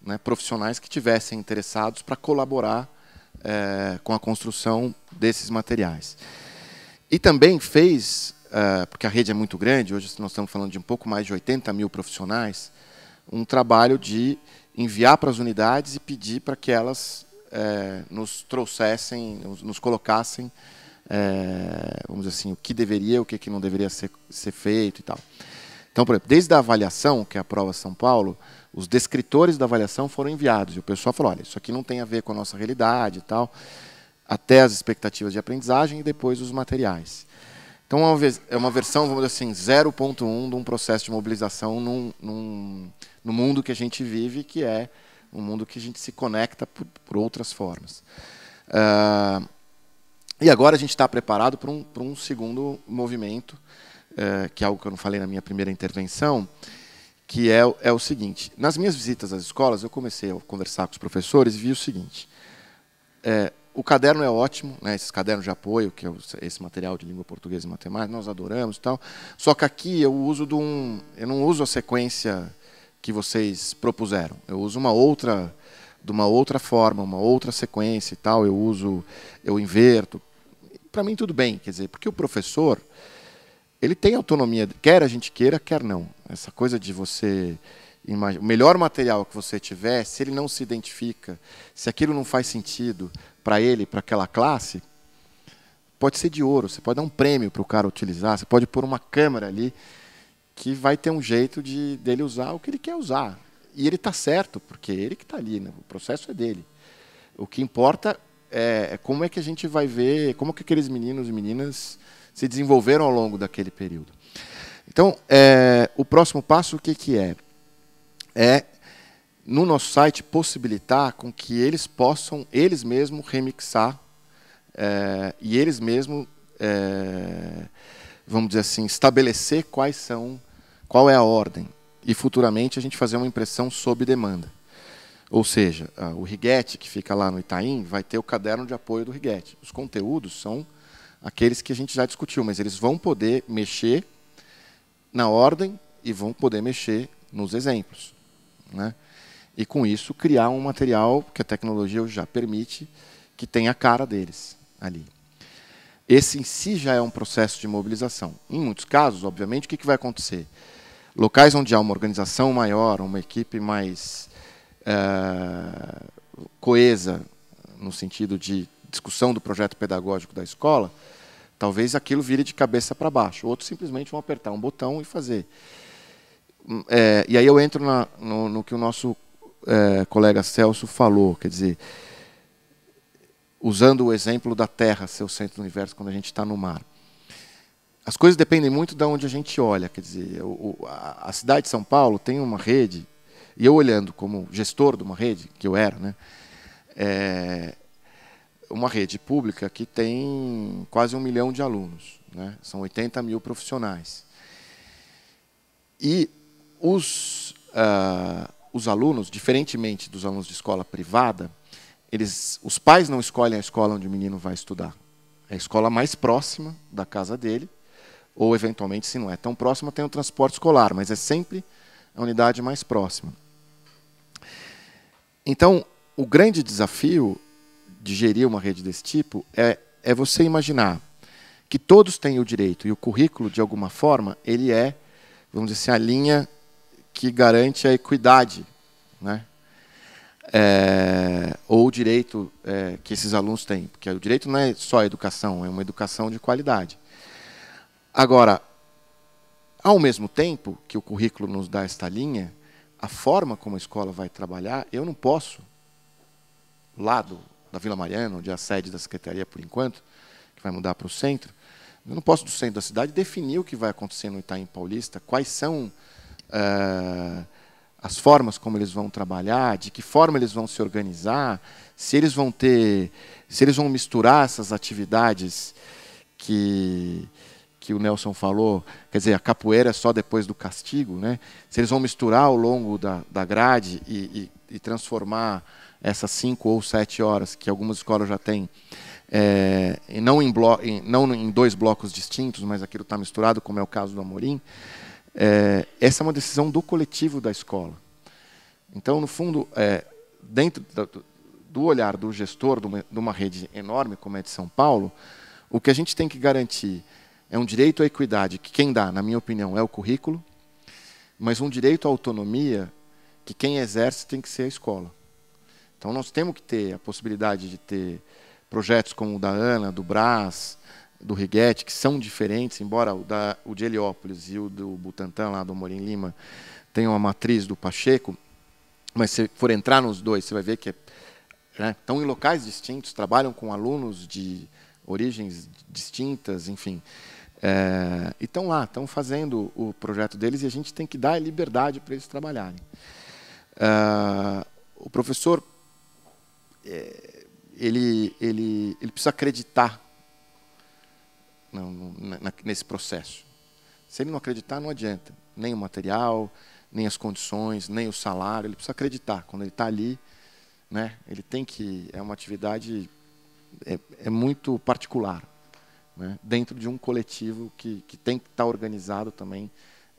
né, profissionais que tivessem interessados para colaborar é, com a construção desses materiais. E também fez eh, porque a rede é muito grande, hoje nós estamos falando de um pouco mais de 80 mil profissionais, um trabalho de enviar para as unidades e pedir para que elas é, nos trouxessem, nos, colocassem, é, vamos dizer assim, o que deveria, o que, que não deveria ser, ser feito e tal. Então, por exemplo, desde a avaliação, que é a prova São Paulo, os descritores da avaliação foram enviados. E o pessoal falou, olha, isso aqui não tem a ver com a nossa realidade e tal, até as expectativas de aprendizagem e depois os materiais. Então, é, é uma versão, vamos dizer assim, 0.1 de um processo de mobilização num, num, no mundo que a gente vive, que é um mundo que a gente se conecta por, por outras formas. Uh, e agora a gente está preparado para um, um, segundo movimento, uh, que é algo que eu não falei na minha primeira intervenção, que é, é o seguinte. Nas minhas visitas às escolas, eu comecei a conversar com os professores e vi o seguinte. Eh, o caderno é ótimo, né? esses cadernos de apoio, que é esse material de língua portuguesa e matemática, nós adoramos e tal. Só que aqui eu uso de um. Eu não uso a sequência que vocês propuseram. Eu uso uma outra. De uma outra forma, uma outra sequência e tal. Eu uso. Eu inverto. Para mim, tudo bem, quer dizer, porque o professor. Ele tem autonomia, quer a gente queira, quer não. Essa coisa de você o melhor material que você tiver, se ele não se identifica, se aquilo não faz sentido para ele, para aquela classe, pode ser de ouro, você pode dar um prêmio para o cara utilizar, você pode pôr uma câmera ali que vai ter um jeito de dele usar o que ele quer usar. E ele está certo, porque é ele que está ali, né? o processo é dele. O que importa é, é como é que a gente vai ver, como que aqueles meninos e meninas se desenvolveram ao longo daquele período. Então, é, o próximo passo, o que, que é? é no nosso site possibilitar com que eles possam eles mesmos remixar é, e eles mesmos é, vamos dizer assim estabelecer quais são qual é a ordem e futuramente a gente fazer uma impressão sob demanda ou seja o Rigetti que fica lá no Itaim vai ter o caderno de apoio do Rigetti os conteúdos são aqueles que a gente já discutiu mas eles vão poder mexer na ordem e vão poder mexer nos exemplos né? E com isso criar um material que a tecnologia já permite, que tenha a cara deles ali. Esse em si já é um processo de mobilização. Em muitos casos, obviamente, o que, vai acontecer? Locais onde há uma organização maior, uma equipe mais eh, coesa, no sentido de discussão do projeto pedagógico da escola, talvez aquilo vire de cabeça para baixo. Outros simplesmente vão apertar um botão e fazer. É, e aí eu entro na, no, no, que o nosso é, colega Celso falou, quer dizer, usando o exemplo da Terra, seu centro do universo, quando a gente está no mar. As coisas dependem muito de onde a gente olha, quer dizer, o, a, a cidade de São Paulo tem uma rede, e eu olhando como gestor de uma rede, que eu era, né, é, uma rede pública que tem quase um milhão de alunos, né, são 80 mil profissionais. E os, uh, os alunos, diferentemente dos alunos de escola privada, eles, os pais não escolhem a escola onde o menino vai estudar. É a escola mais próxima da casa dele, ou eventualmente, se não é tão próxima, tem o transporte escolar, mas é sempre a unidade mais próxima. Então, o grande desafio de gerir uma rede desse tipo é, é você imaginar que todos têm o direito e o currículo, de alguma forma, ele é, vamos dizer assim, a linha que garante a equidade, né? É, ou o direito é, que esses alunos têm, porque o direito não é só a educação, é uma educação de qualidade. Agora, ao mesmo tempo que o currículo nos dá esta linha, a forma como a escola vai trabalhar, eu não posso, lá do, da Vila Mariana, onde é a sede da secretaria por enquanto, que vai mudar para o centro, eu não posso do centro da cidade definir o que vai acontecer no Itaim Paulista, quais são uh, as formas como eles vão trabalhar, de que forma eles vão se organizar, se eles vão ter, se eles vão misturar essas atividades que que o Nelson falou, quer dizer, a capoeira é só depois do castigo, né? Se eles vão misturar ao longo da, da grade e, e, e transformar essas cinco ou sete horas que algumas escolas já têm, é, não, em, não em dois blocos distintos, mas aquilo está misturado, como é o caso do Amorim, é, essa é uma decisão do coletivo da escola. Então, no fundo, é, dentro da, do olhar do gestor de uma, de uma rede enorme como é de São Paulo, o que a gente tem que garantir é um direito à equidade, que quem dá, na minha opinião, é o currículo, mas um direito à autonomia que quem exerce tem que ser a escola. Então, nós temos que ter a possibilidade de ter projetos como o da ANA, do Brás, do Riguete, que são diferentes, embora o, da, o de Heliópolis e o do Butantã, lá do Morim Lima, tenham a matriz do Pacheco, mas se for entrar nos dois, você vai ver que é, né, estão em locais distintos, trabalham com alunos de origens distintas, enfim. É, e estão lá, estão fazendo o projeto deles e a gente tem que dar liberdade para eles trabalharem. É, o professor, é, ele, ele, ele precisa acreditar não, na, nesse processo. Se ele não acreditar, não adianta. Nem o material, nem as condições, nem o salário. Ele precisa acreditar. Quando ele está ali, né, ele tem que. É uma atividade é, é muito particular. Né, dentro de um coletivo que, que tem que estar tá organizado também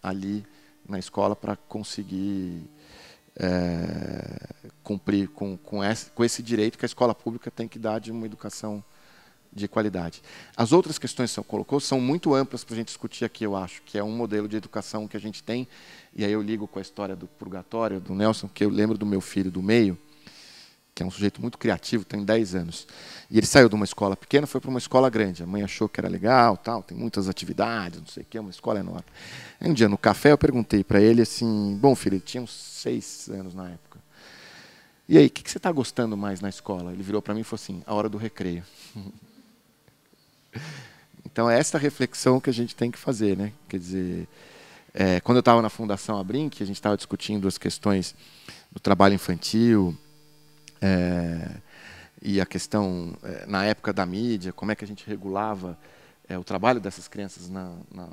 ali na escola para conseguir é, cumprir com, com, esse, com esse direito que a escola pública tem que dar de uma educação de qualidade. As outras questões que você colocou são muito amplas para a gente discutir aqui, eu acho, que é um modelo de educação que a gente tem, e aí eu ligo com a história do purgatório, do Nelson, que eu lembro do meu filho do meio, que é um sujeito muito criativo, tem 10 anos. E ele saiu de uma escola pequena, foi para uma escola grande. A mãe achou que era legal, tal, tem muitas atividades, não sei o quê, uma escola enorme. Aí um dia no café eu perguntei para ele assim: "Bom, filho, ele tinha uns 6 anos na época. E aí, o que, que você está gostando mais na escola? Ele virou para mim e falou assim: "A hora do recreio". Então é esta reflexão que a gente tem que fazer, né? Quer dizer, é, quando eu estava na Fundação Abrim, a gente estava discutindo as questões do trabalho infantil é, e a questão é, na época da mídia, como é que a gente regulava é, o trabalho dessas crianças na, na,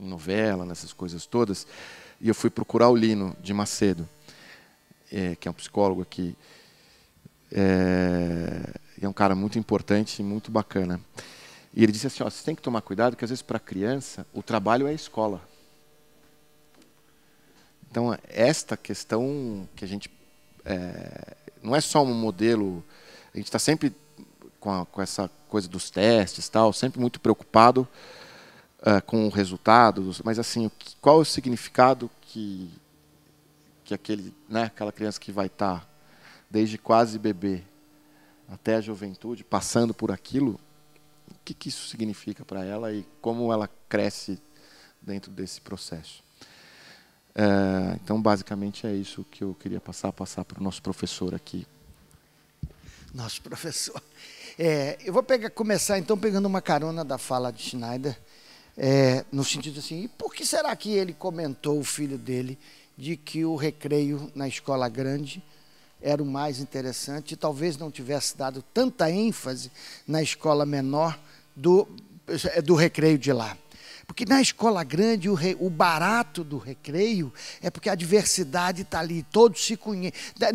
em novela, nessas coisas todas, e eu fui procurar o Lino de Macedo, é, que é um psicólogo aqui, é, é um cara muito importante e muito bacana. E ele disse assim: ó, você tem que tomar cuidado, que às vezes para a criança o trabalho é a escola. Então, esta questão que a gente. É, não é só um modelo. A gente está sempre com, a, com, essa coisa dos testes tal, sempre muito preocupado uh, com o resultado. Mas, assim, qual é o significado que, que aquele, né, aquela criança que vai estar, tá, desde quase bebê até a juventude, passando por aquilo, que, que isso significa para ela e como ela cresce dentro desse processo. É, então, basicamente, é isso que eu queria passar, passar para o nosso professor aqui. Nosso professor. É, eu vou pegar, começar, então, pegando uma carona da fala de Schneider, é, no sentido assim, por que será que ele comentou o filho dele de que o recreio na escola grande era o mais interessante e talvez não tivesse dado tanta ênfase na escola menor do, é do recreio de lá. Porque na escola grande, o, re, o barato do recreio é porque a diversidade está ali, todos se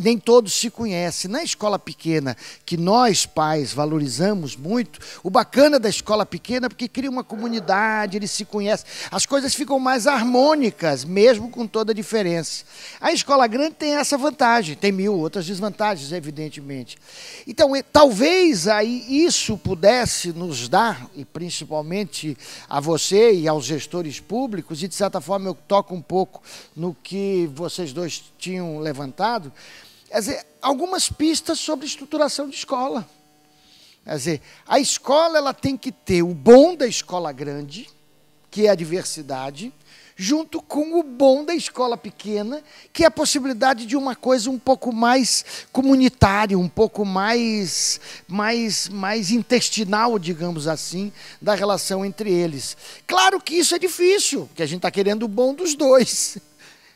nem todos se conhecem. Na escola pequena, que nós pais valorizamos muito, o bacana da escola pequena é porque cria uma comunidade, eles se conhecem, as coisas ficam mais harmônicas, mesmo com toda a diferença. A escola grande tem essa vantagem, tem mil outras desvantagens, evidentemente. Então, talvez aí isso pudesse nos dar, e principalmente a você e aos gestores públicos, e de certa forma eu toco um pouco no que vocês dois tinham levantado, quer dizer, algumas pistas sobre estruturação de escola. Quer dizer, a escola ela tem que ter o bom da escola grande, que é a diversidade, junto com o bom da escola pequena, que é a possibilidade de uma coisa um pouco mais comunitária, um pouco mais, mais, mais intestinal, digamos assim, da relação entre eles. Claro que isso é difícil, porque a gente está querendo o bom dos dois.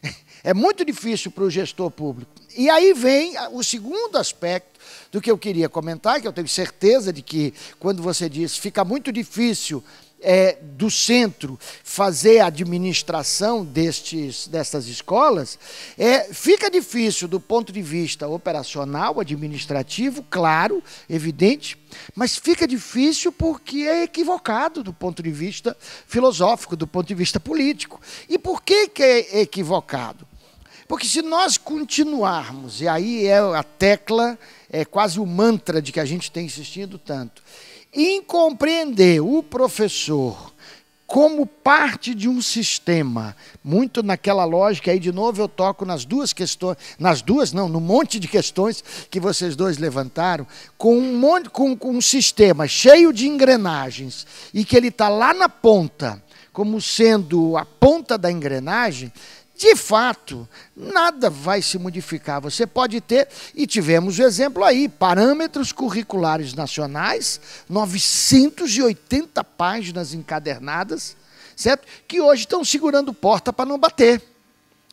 É muito difícil para o gestor público. E aí vem o segundo aspecto do que eu queria comentar, que eu tenho certeza de que quando você diz fica muito difícil é, do centro fazer a administração destes, dessas escolas, é, fica difícil do ponto de vista operacional, administrativo, claro, evidente, mas fica difícil porque é equivocado do ponto de vista filosófico, do ponto de vista político. E por que, que é equivocado? Porque se nós continuarmos, e aí é a tecla, é quase o mantra de que a gente tem insistido tanto, em compreender o professor como parte de um sistema, muito naquela lógica, aí de novo eu toco nas duas questões, nas duas não, no monte de questões que vocês dois levantaram, com um, monte, com, com um sistema cheio de engrenagens e que ele está lá na ponta, como sendo a ponta da engrenagem, de fato, nada vai se modificar. Você pode ter, e tivemos o exemplo aí, parâmetros curriculares nacionais, 980 páginas encadernadas, certo? Que hoje estão segurando porta para não bater.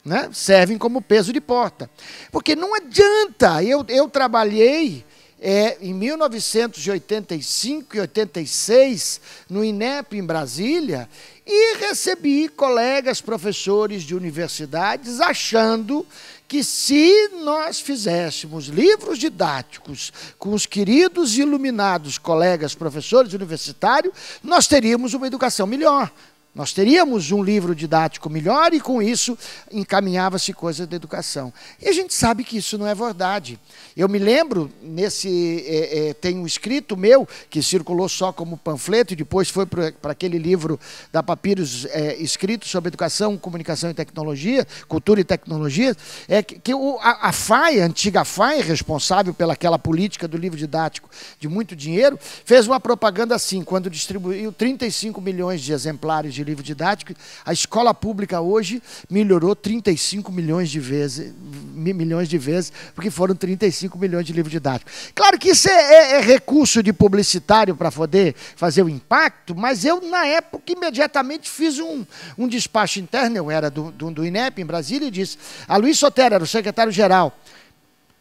Né? Servem como peso de porta. Porque não adianta, eu, eu trabalhei é, em 1985 e 86, no INEP, em Brasília, e recebi colegas professores de universidades achando que se nós fizéssemos livros didáticos com os queridos e iluminados colegas professores universitários, nós teríamos uma educação melhor, nós teríamos um livro didático melhor e com isso encaminhava-se coisas da educação. E a gente sabe que isso não é verdade. Eu me lembro, nesse é, é, tem um escrito meu que circulou só como panfleto e depois foi para aquele livro da Papiros é, escrito sobre educação, comunicação e tecnologia, cultura e tecnologia, é que, que o, a, a FAI, a antiga FAI, responsável pelaquela política do livro didático de muito dinheiro, fez uma propaganda assim, quando distribuiu 35 milhões de exemplares de livro didático, a escola pública hoje melhorou 35 milhões de vezes, milhões de vezes, porque foram 35 milhões de livros didáticos. Claro que isso é, é, é recurso de publicitário para poder fazer o impacto, mas eu, na época, imediatamente fiz um, um despacho interno, eu era do, do, do INEP em Brasília, e disse, a Luiz Sotero era o secretário-geral,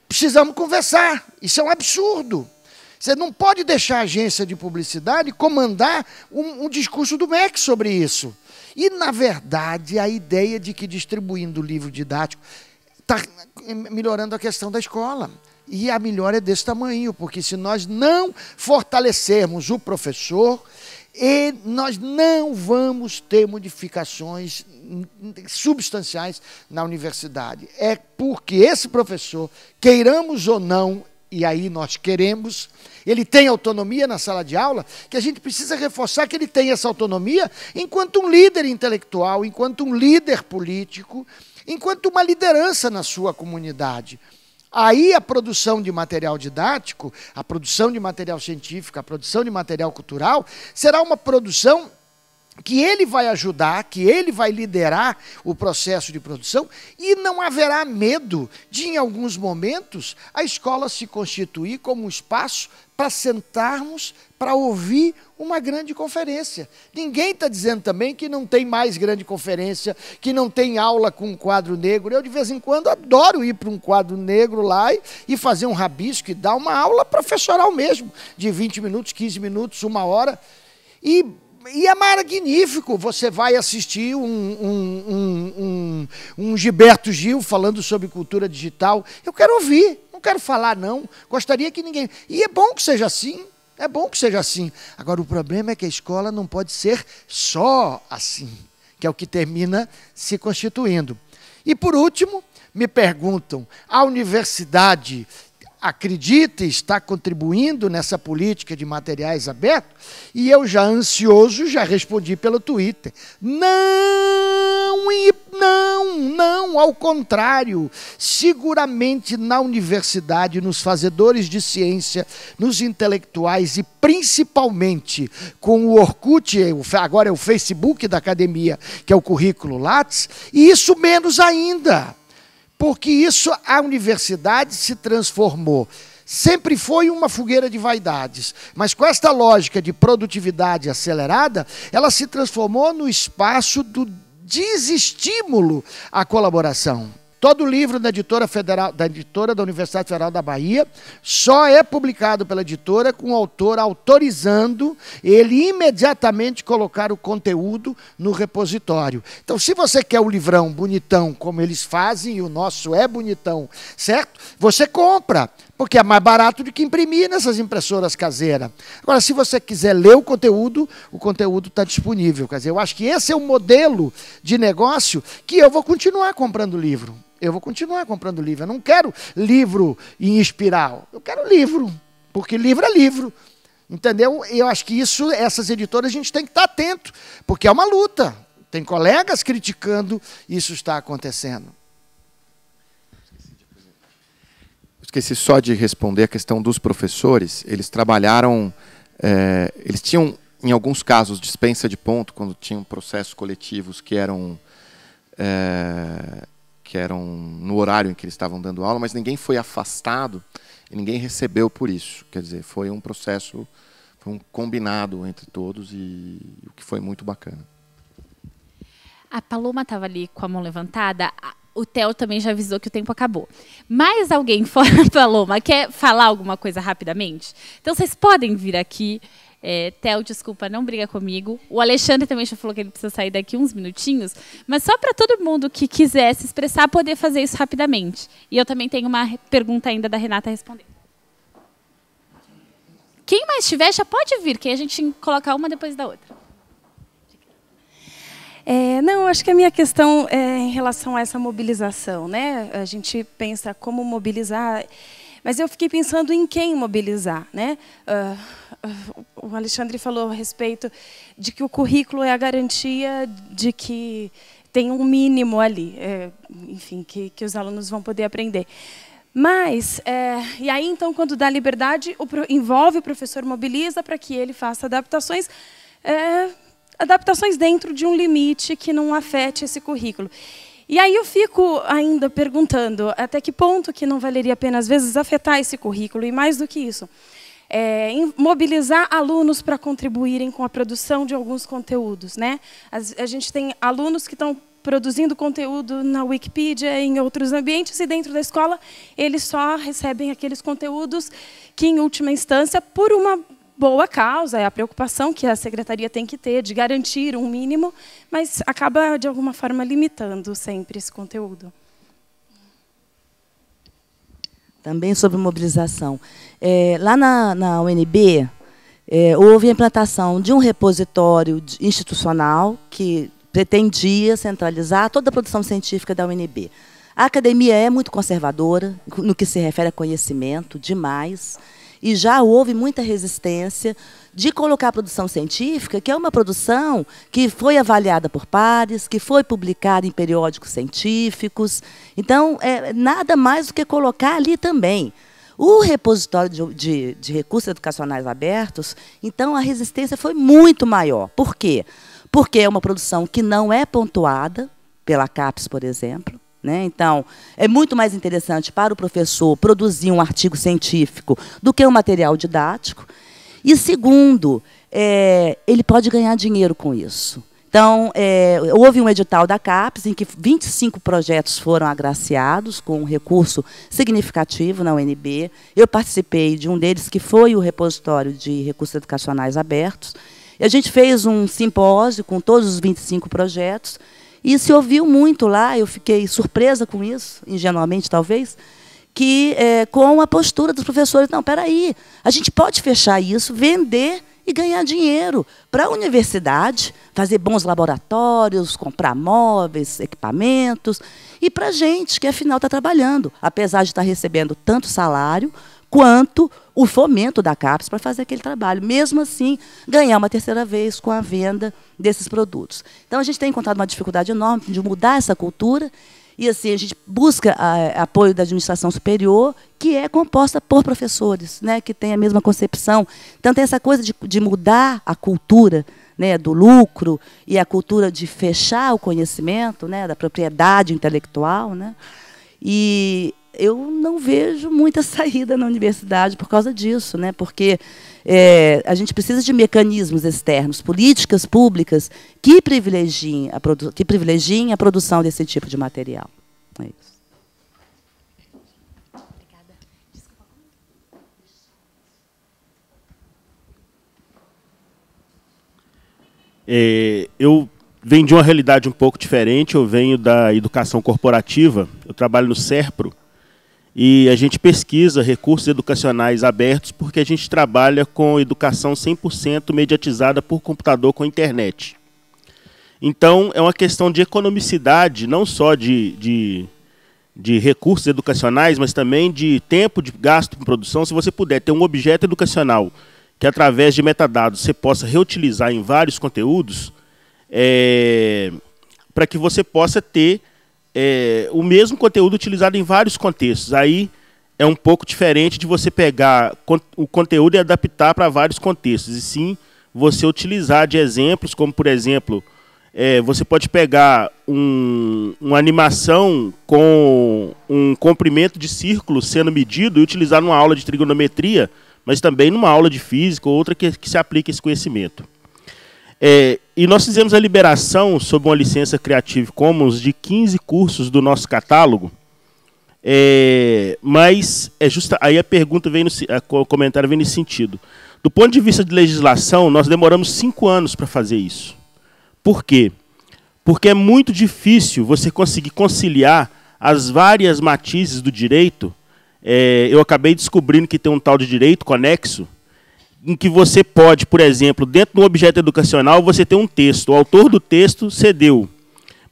precisamos conversar, isso é um absurdo. Você não pode deixar a agência de publicidade comandar um, um discurso do MEC sobre isso. E, na verdade, a ideia de que distribuindo o livro didático está melhorando a questão da escola. E a melhora é desse tamanho, porque se nós não fortalecermos o professor, nós não vamos ter modificações substanciais na universidade. É porque esse professor, queiramos ou não, e aí nós queremos, ele tem autonomia na sala de aula, que a gente precisa reforçar que ele tem essa autonomia enquanto um líder intelectual, enquanto um líder político, enquanto uma liderança na sua comunidade. Aí a produção de material didático, a produção de material científico, a produção de material cultural, será uma produção que ele vai ajudar, que ele vai liderar o processo de produção e não haverá medo de, em alguns momentos, a escola se constituir como um espaço para sentarmos para ouvir uma grande conferência. Ninguém está dizendo também que não tem mais grande conferência, que não tem aula com um quadro negro. Eu, de vez em quando, adoro ir para um quadro negro lá e, fazer um rabisco e dar uma aula professoral mesmo, de 20 minutos, 15 minutos, uma hora. E e é magnífico. Você vai assistir um, um, um, um, Gilberto Gil falando sobre cultura digital. Eu quero ouvir quero falar, não. Gostaria que ninguém. E é bom que seja assim. É bom que seja assim. Agora, o problema é que a escola não pode ser só assim, que é o que termina se constituindo. E por último, me perguntam: a universidade acredita e está contribuindo nessa política de materiais abertos, e eu já ansioso já respondi pelo Twitter. Não, não, não, ao contrário. Seguramente na universidade, nos fazedores de ciência, nos intelectuais e principalmente com o Orkut, agora é o Facebook da academia, que é o currículo Lattes, e isso menos ainda porque isso a universidade se transformou. Sempre foi uma fogueira de vaidades, mas com esta lógica de produtividade acelerada, ela se transformou no espaço do desestímulo à colaboração. Todo livro da editora, federal, da editora da Universidade Federal da Bahia só é publicado pela editora com o autor autorizando ele imediatamente colocar o conteúdo no repositório. Então, se você quer o livrão bonitão, como eles fazem, e o nosso é bonitão, certo? Você compra, porque é mais barato do que imprimir nessas impressoras caseiras. Agora, se você quiser ler o conteúdo, o conteúdo está disponível. Quer dizer, eu acho que esse é o modelo de negócio que eu vou continuar comprando livro eu vou continuar comprando livro. Eu não quero livro em espiral. Eu quero livro, porque livro é livro. Entendeu? Eu acho que isso, essas editoras, a gente tem que estar atento, porque é uma luta. Tem colegas criticando, isso está acontecendo. Esqueci só de responder a questão dos professores. Eles trabalharam, é, eles tinham, em alguns casos, dispensa de ponto, quando tinham processos coletivos que eram eh, que eram no horário em que eles estavam dando aula, mas ninguém foi afastado e ninguém recebeu por isso. Quer dizer, foi um processo, foi um combinado entre todos e o que foi muito bacana. A Paloma estava ali com a mão levantada. O Theo também já avisou que o tempo acabou. Mais alguém fora da Paloma quer falar alguma coisa rapidamente? Então vocês podem vir aqui. É, Theo, desculpa, não briga comigo. O Alexandre também já falou que ele precisa sair daqui uns minutinhos. Mas só para todo mundo que quiser se expressar, poder fazer isso rapidamente. E eu também tenho uma pergunta ainda da Renata a responder. Quem mais tiver já pode vir, que aí a gente coloca uma depois da outra. É, não, acho que a minha questão é em relação a essa mobilização, né? A gente pensa como mobilizar mas eu fiquei pensando em quem mobilizar. Né? Uh, uh, o Alexandre falou a respeito de que o currículo é a garantia de que tem um mínimo ali, é, enfim, que, que os alunos vão poder aprender. Mas, é, e aí então, quando dá liberdade, o pro, envolve o professor, mobiliza para que ele faça adaptações, é, adaptações dentro de um limite que não afete esse currículo. E aí eu fico ainda perguntando até que ponto que não valeria a pena, às vezes, afetar esse currículo, e mais do que isso, é, mobilizar alunos para contribuírem com a produção de alguns conteúdos. Né? A, a gente tem alunos que estão produzindo conteúdo na Wikipedia, em outros ambientes, e dentro da escola eles só recebem aqueles conteúdos que, em última instância, por uma boa causa, é a preocupação que a secretaria tem que ter de garantir um mínimo, mas acaba, de alguma forma, limitando sempre esse conteúdo. Também sobre mobilização. É, lá na, na UNB, é, houve a implantação de um repositório institucional que pretendia centralizar toda a produção científica da UNB. A academia é muito conservadora no que se refere a conhecimento, demais e já houve muita resistência de colocar a produção científica, que é uma produção que foi avaliada por pares, que foi publicada em periódicos científicos. Então, é nada mais do que colocar ali também. O repositório de, de, de recursos educacionais abertos, então, a resistência foi muito maior. Por quê? Porque é uma produção que não é pontuada pela CAPES, por exemplo né? Então, é muito mais interessante para o professor produzir um artigo científico do que um material didático. E, segundo, é, ele pode ganhar dinheiro com isso. Então, é, houve um edital da CAPES em que 25 projetos foram agraciados com um recurso significativo na UNB. Eu participei de um deles, que foi o repositório de recursos educacionais abertos. E a gente fez um simpósio com todos os 25 projetos e se ouviu muito lá, eu fiquei surpresa com isso, ingenuamente talvez, que é, com a postura dos professores, não, espera aí, a gente pode fechar isso, vender e ganhar dinheiro para a universidade, fazer bons laboratórios, comprar móveis, equipamentos, e para a gente, que afinal está trabalhando, apesar de estar tá recebendo tanto salário, quanto o fomento da CAPES para fazer aquele trabalho. Mesmo assim, ganhar uma terceira vez com a venda desses produtos. Então, a gente tem encontrado uma dificuldade enorme de mudar essa cultura. E assim, a gente busca a, ah, apoio da administração superior, que é composta por professores, né, que tem a mesma concepção. Então, tem essa coisa de, de mudar a cultura né, do lucro e a cultura de fechar o conhecimento, né, da propriedade intelectual. Né, e eu não vejo muita saída na universidade por causa disso, né? porque é, a gente precisa de mecanismos externos, políticas públicas que privilegiem a, produ que privilegiem a produção desse tipo de material. É isso. É, eu venho de uma realidade um pouco diferente, eu venho da educação corporativa, eu trabalho no SERPRO, e a gente pesquisa recursos educacionais abertos porque a gente trabalha com educação 100% mediatizada por computador com internet. Então, é uma questão de economicidade, não só de, de, de recursos educacionais, mas também de tempo de gasto com produção. Se você puder ter um objeto educacional que, através de metadados, você possa reutilizar em vários conteúdos, é, para que você possa ter é, o mesmo conteúdo utilizado em vários contextos. Aí é um pouco diferente de você pegar o conteúdo e adaptar para vários contextos. E sim, você utilizar de exemplos, como por exemplo, é, você pode pegar um, uma animação com um comprimento de círculo sendo medido e utilizar numa aula de trigonometria, mas também numa aula de física ou outra que, que se aplique esse conhecimento. É, e nós fizemos a liberação sob uma licença Creative Commons de 15 cursos do nosso catálogo. É, mas é justa, aí a pergunta vem no o comentário vem nesse sentido. Do ponto de vista de legislação, nós demoramos cinco anos para fazer isso. Por quê? Porque é muito difícil você conseguir conciliar as várias matizes do direito. É, eu acabei descobrindo que tem um tal de direito conexo, em que você pode, por exemplo, dentro de um objeto educacional, você tem um texto, o autor do texto cedeu.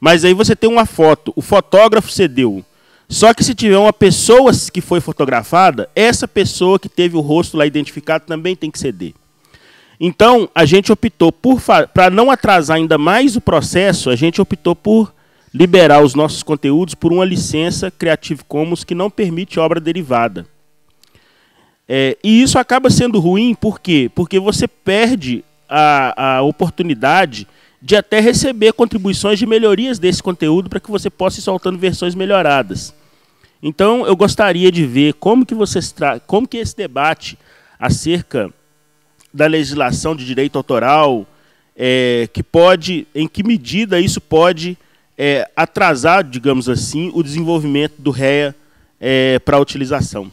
Mas aí você tem uma foto, o fotógrafo cedeu. Só que se tiver uma pessoa que foi fotografada, essa pessoa que teve o rosto lá identificado também tem que ceder. Então, a gente optou por para não atrasar ainda mais o processo, a gente optou por liberar os nossos conteúdos por uma licença Creative Commons que não permite obra derivada. É, e isso acaba sendo ruim por quê? Porque você perde a, a oportunidade de até receber contribuições de melhorias desse conteúdo para que você possa ir soltando versões melhoradas. Então, eu gostaria de ver como que vocês tra como que esse debate acerca da legislação de direito autoral, é, que pode, em que medida isso pode é, atrasar, digamos assim, o desenvolvimento do REA é, para a utilização.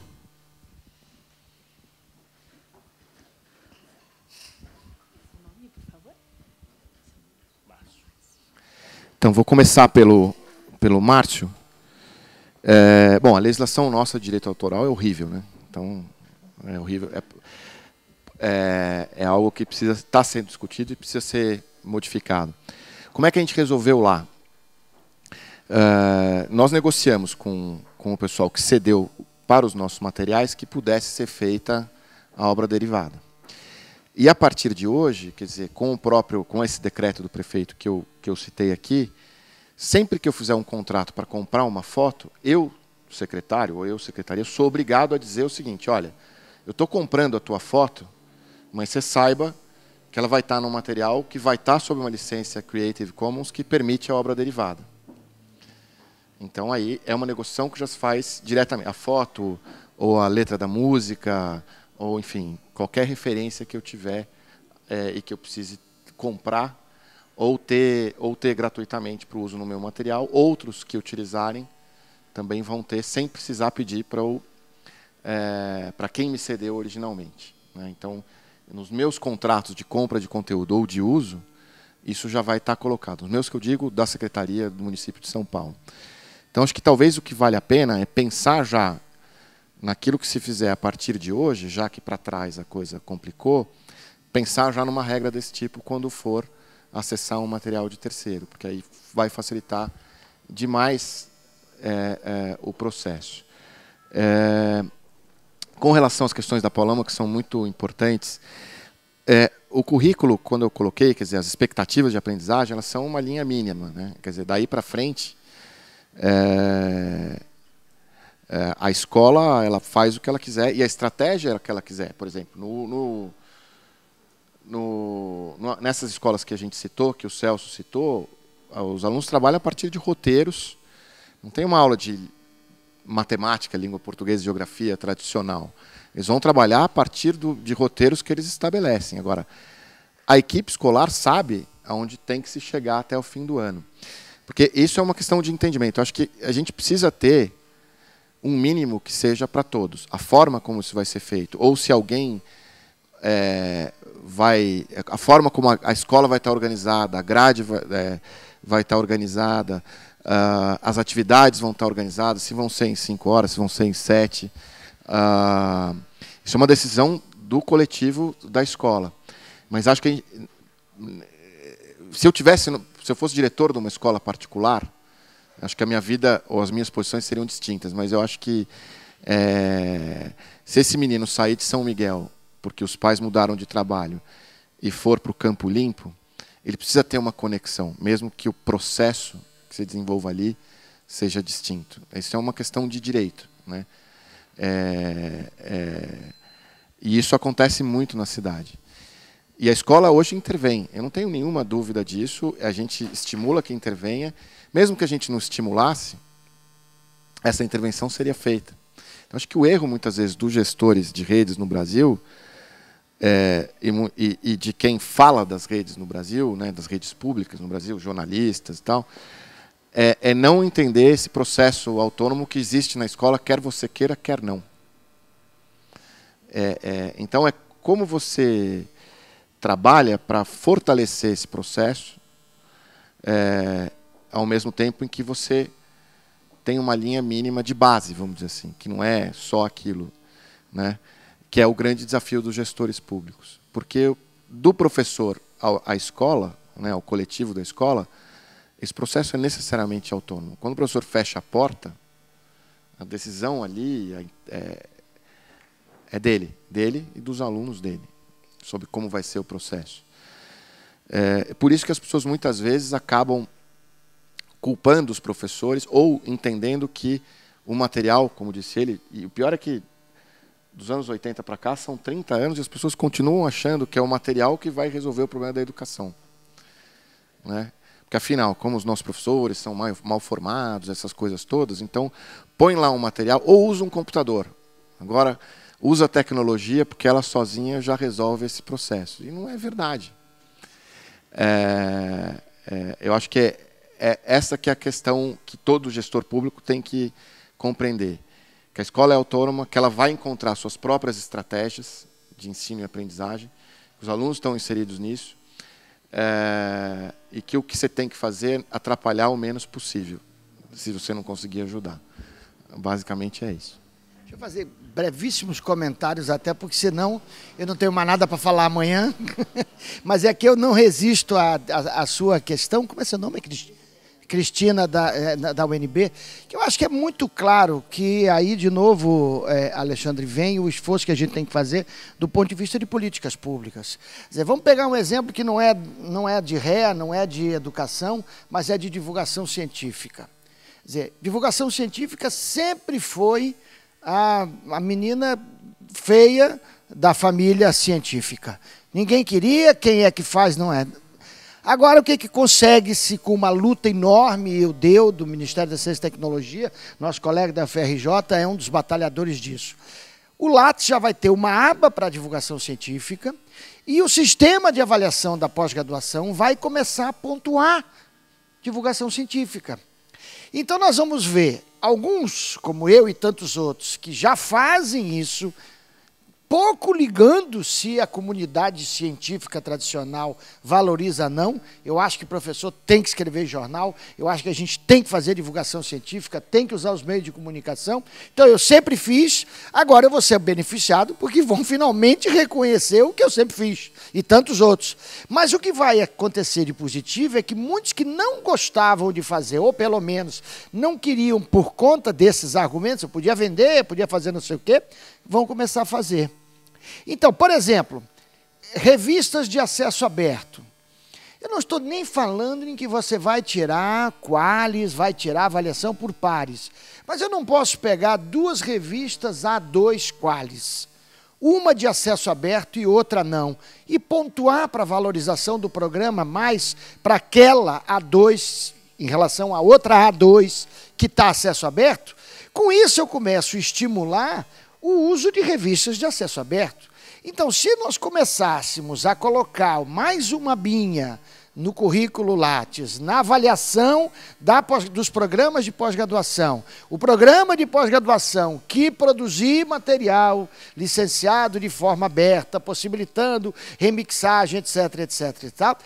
Então, vou começar pelo, pelo Márcio. É, bom, a legislação nossa de direito autoral é horrível, né? Então, é horrível. É, é, é algo que precisa estar tá sendo discutido e precisa ser modificado. Como é que a gente resolveu lá? É, nós negociamos com, com o pessoal que cedeu para os nossos materiais que pudesse ser feita a obra derivada. E a partir de hoje, quer dizer, com o próprio, com esse decreto do prefeito que eu, que eu citei aqui, sempre que eu fizer um contrato para comprar uma foto, eu, secretário ou eu, secretaria, sou obrigado a dizer o seguinte: olha, eu estou comprando a tua foto, mas você saiba que ela vai estar tá num material que vai estar tá sob uma licença Creative Commons que permite a obra derivada. Então aí é uma negociação que já se faz diretamente. A foto ou a letra da música, ou enfim, qualquer referência que eu tiver é, e que eu precise comprar ou ter, ou ter gratuitamente para o uso no meu material. Outros que utilizarem também vão ter sem precisar pedir para é, para quem me cedeu originalmente. Né? Então, nos meus contratos de compra de conteúdo ou de uso, isso já vai estar colocado. Os meus que eu digo da Secretaria do Município de São Paulo. Então, acho que talvez o que vale a pena é pensar já naquilo que se fizer a partir de hoje, já que para trás a coisa complicou, pensar já numa regra desse tipo quando for acessar um material de terceiro, porque aí vai facilitar demais é, é, o processo. É, com relação às questões da Poloma, que são muito importantes, é, o currículo, quando eu coloquei, quer dizer, as expectativas de aprendizagem, elas são uma linha mínima. Né? Quer dizer, daí para frente, é, é, a escola ela faz o que ela quiser e a estratégia é que ela quiser. Por exemplo, no, no, no, no, nessas escolas que a gente citou, que o Celso citou, os alunos trabalham a partir de roteiros. Não tem uma aula de matemática, língua portuguesa e geografia tradicional. Eles vão trabalhar a partir do, de roteiros que eles estabelecem. Agora, a equipe escolar sabe aonde tem que se chegar até o fim do ano. Porque isso é uma questão de entendimento. Eu acho que a gente precisa ter um mínimo que seja para todos. A forma como isso vai ser feito, ou se alguém é, vai. A forma como a, a, escola vai estar organizada, a grade vai, é, vai estar organizada, uh, as atividades vão estar organizadas, se vão ser em cinco horas, se vão ser em sete. Uh, isso é uma decisão do coletivo da escola. Mas acho que. Se eu tivesse. Se eu fosse diretor de uma escola particular, Acho que a minha vida ou as minhas posições seriam distintas, mas eu acho que é, se esse menino sair de São Miguel, porque os pais mudaram de trabalho, e for para o Campo Limpo, ele precisa ter uma conexão, mesmo que o processo que se desenvolva ali seja distinto. Isso é uma questão de direito. Né? É, é, e isso acontece muito na cidade. E a escola hoje intervém, eu não tenho nenhuma dúvida disso, a gente estimula que intervenha mesmo que a gente não estimulasse, essa intervenção seria feita. Então, acho que o erro, muitas vezes, dos gestores de redes no Brasil é, e, e, de quem fala das redes no Brasil, né, das redes públicas no Brasil, jornalistas e tal, é, é não entender esse processo autônomo que existe na escola, quer você queira, quer não. É, é, então, é como você trabalha para fortalecer esse processo é, ao mesmo tempo em que você tem uma linha mínima de base, vamos dizer assim, que não é só aquilo, né? que é o grande desafio dos gestores públicos. Porque do professor à escola, né, ao coletivo da escola, esse processo é necessariamente autônomo. Quando o professor fecha a porta, a decisão ali é, é dele, dele e dos alunos dele, sobre como vai ser o processo. É por isso que as pessoas muitas vezes acabam culpando os professores ou entendendo que o material, como disse ele, e o pior é que dos anos 80 para cá são 30 anos e as pessoas continuam achando que é o material que vai resolver o problema da educação. Né? Porque afinal, como os nossos professores são mal, mal formados, essas coisas todas, então põe lá um material ou usa um computador. Agora, usa a tecnologia porque ela sozinha já resolve esse processo. E não é verdade. É, é, eu acho que é, é essa que é a questão que todo gestor público tem que compreender. Que a escola é autônoma, que ela vai encontrar suas próprias estratégias de ensino e aprendizagem, os alunos estão inseridos nisso, é, e que o que você tem que fazer é atrapalhar o menos possível, se você não conseguir ajudar. Basicamente é isso. Deixa eu fazer brevíssimos comentários, até porque senão eu não tenho mais nada para falar amanhã. Mas é que eu não resisto à, a sua questão. Como é seu nome, Cristina? Cristina da, é, da UNB, que eu acho que é muito claro que aí, de novo, é, Alexandre, vem o esforço que a gente tem que fazer do ponto de vista de políticas públicas. Dizer, vamos pegar um exemplo que não é, não é de ré, não é de educação, mas é de divulgação científica. Quer dizer, divulgação científica sempre foi a, a menina feia da família científica. Ninguém queria, quem é que faz não é. Agora, o que, que consegue-se com uma luta enorme, eu deu, do Ministério da Ciência e Tecnologia, nosso colega da FRJ é um dos batalhadores disso. O LATS já vai ter uma aba para divulgação científica e o sistema de avaliação da pós-graduação vai começar a pontuar divulgação científica. Então, nós vamos ver alguns, como eu e tantos outros, que já fazem isso pouco ligando se a comunidade científica tradicional valoriza ou não. Eu acho que o professor tem que escrever jornal, eu acho que a gente tem que fazer divulgação científica, tem que usar os meios de comunicação. Então eu sempre fiz, agora eu vou ser beneficiado porque vão finalmente reconhecer o que eu sempre fiz e tantos outros. Mas o que vai acontecer de positivo é que muitos que não gostavam de fazer, ou pelo menos não queriam por conta desses argumentos, eu podia vender, podia fazer não sei o quê, vão começar a fazer. Então, por exemplo, revistas de acesso aberto. Eu não estou nem falando em que você vai tirar quales, vai tirar avaliação por pares. Mas eu não posso pegar duas revistas A2 quales, uma de acesso aberto e outra não, e pontuar para a valorização do programa mais para aquela A2 em relação à outra A2 que está acesso aberto. Com isso eu começo a estimular o uso de revistas de acesso aberto. Então, se nós começássemos a colocar mais uma binha no currículo Lattes, na avaliação da, dos programas de pós-graduação. O programa de pós-graduação que produzir material licenciado de forma aberta, possibilitando remixagem, etc., etc., e tal,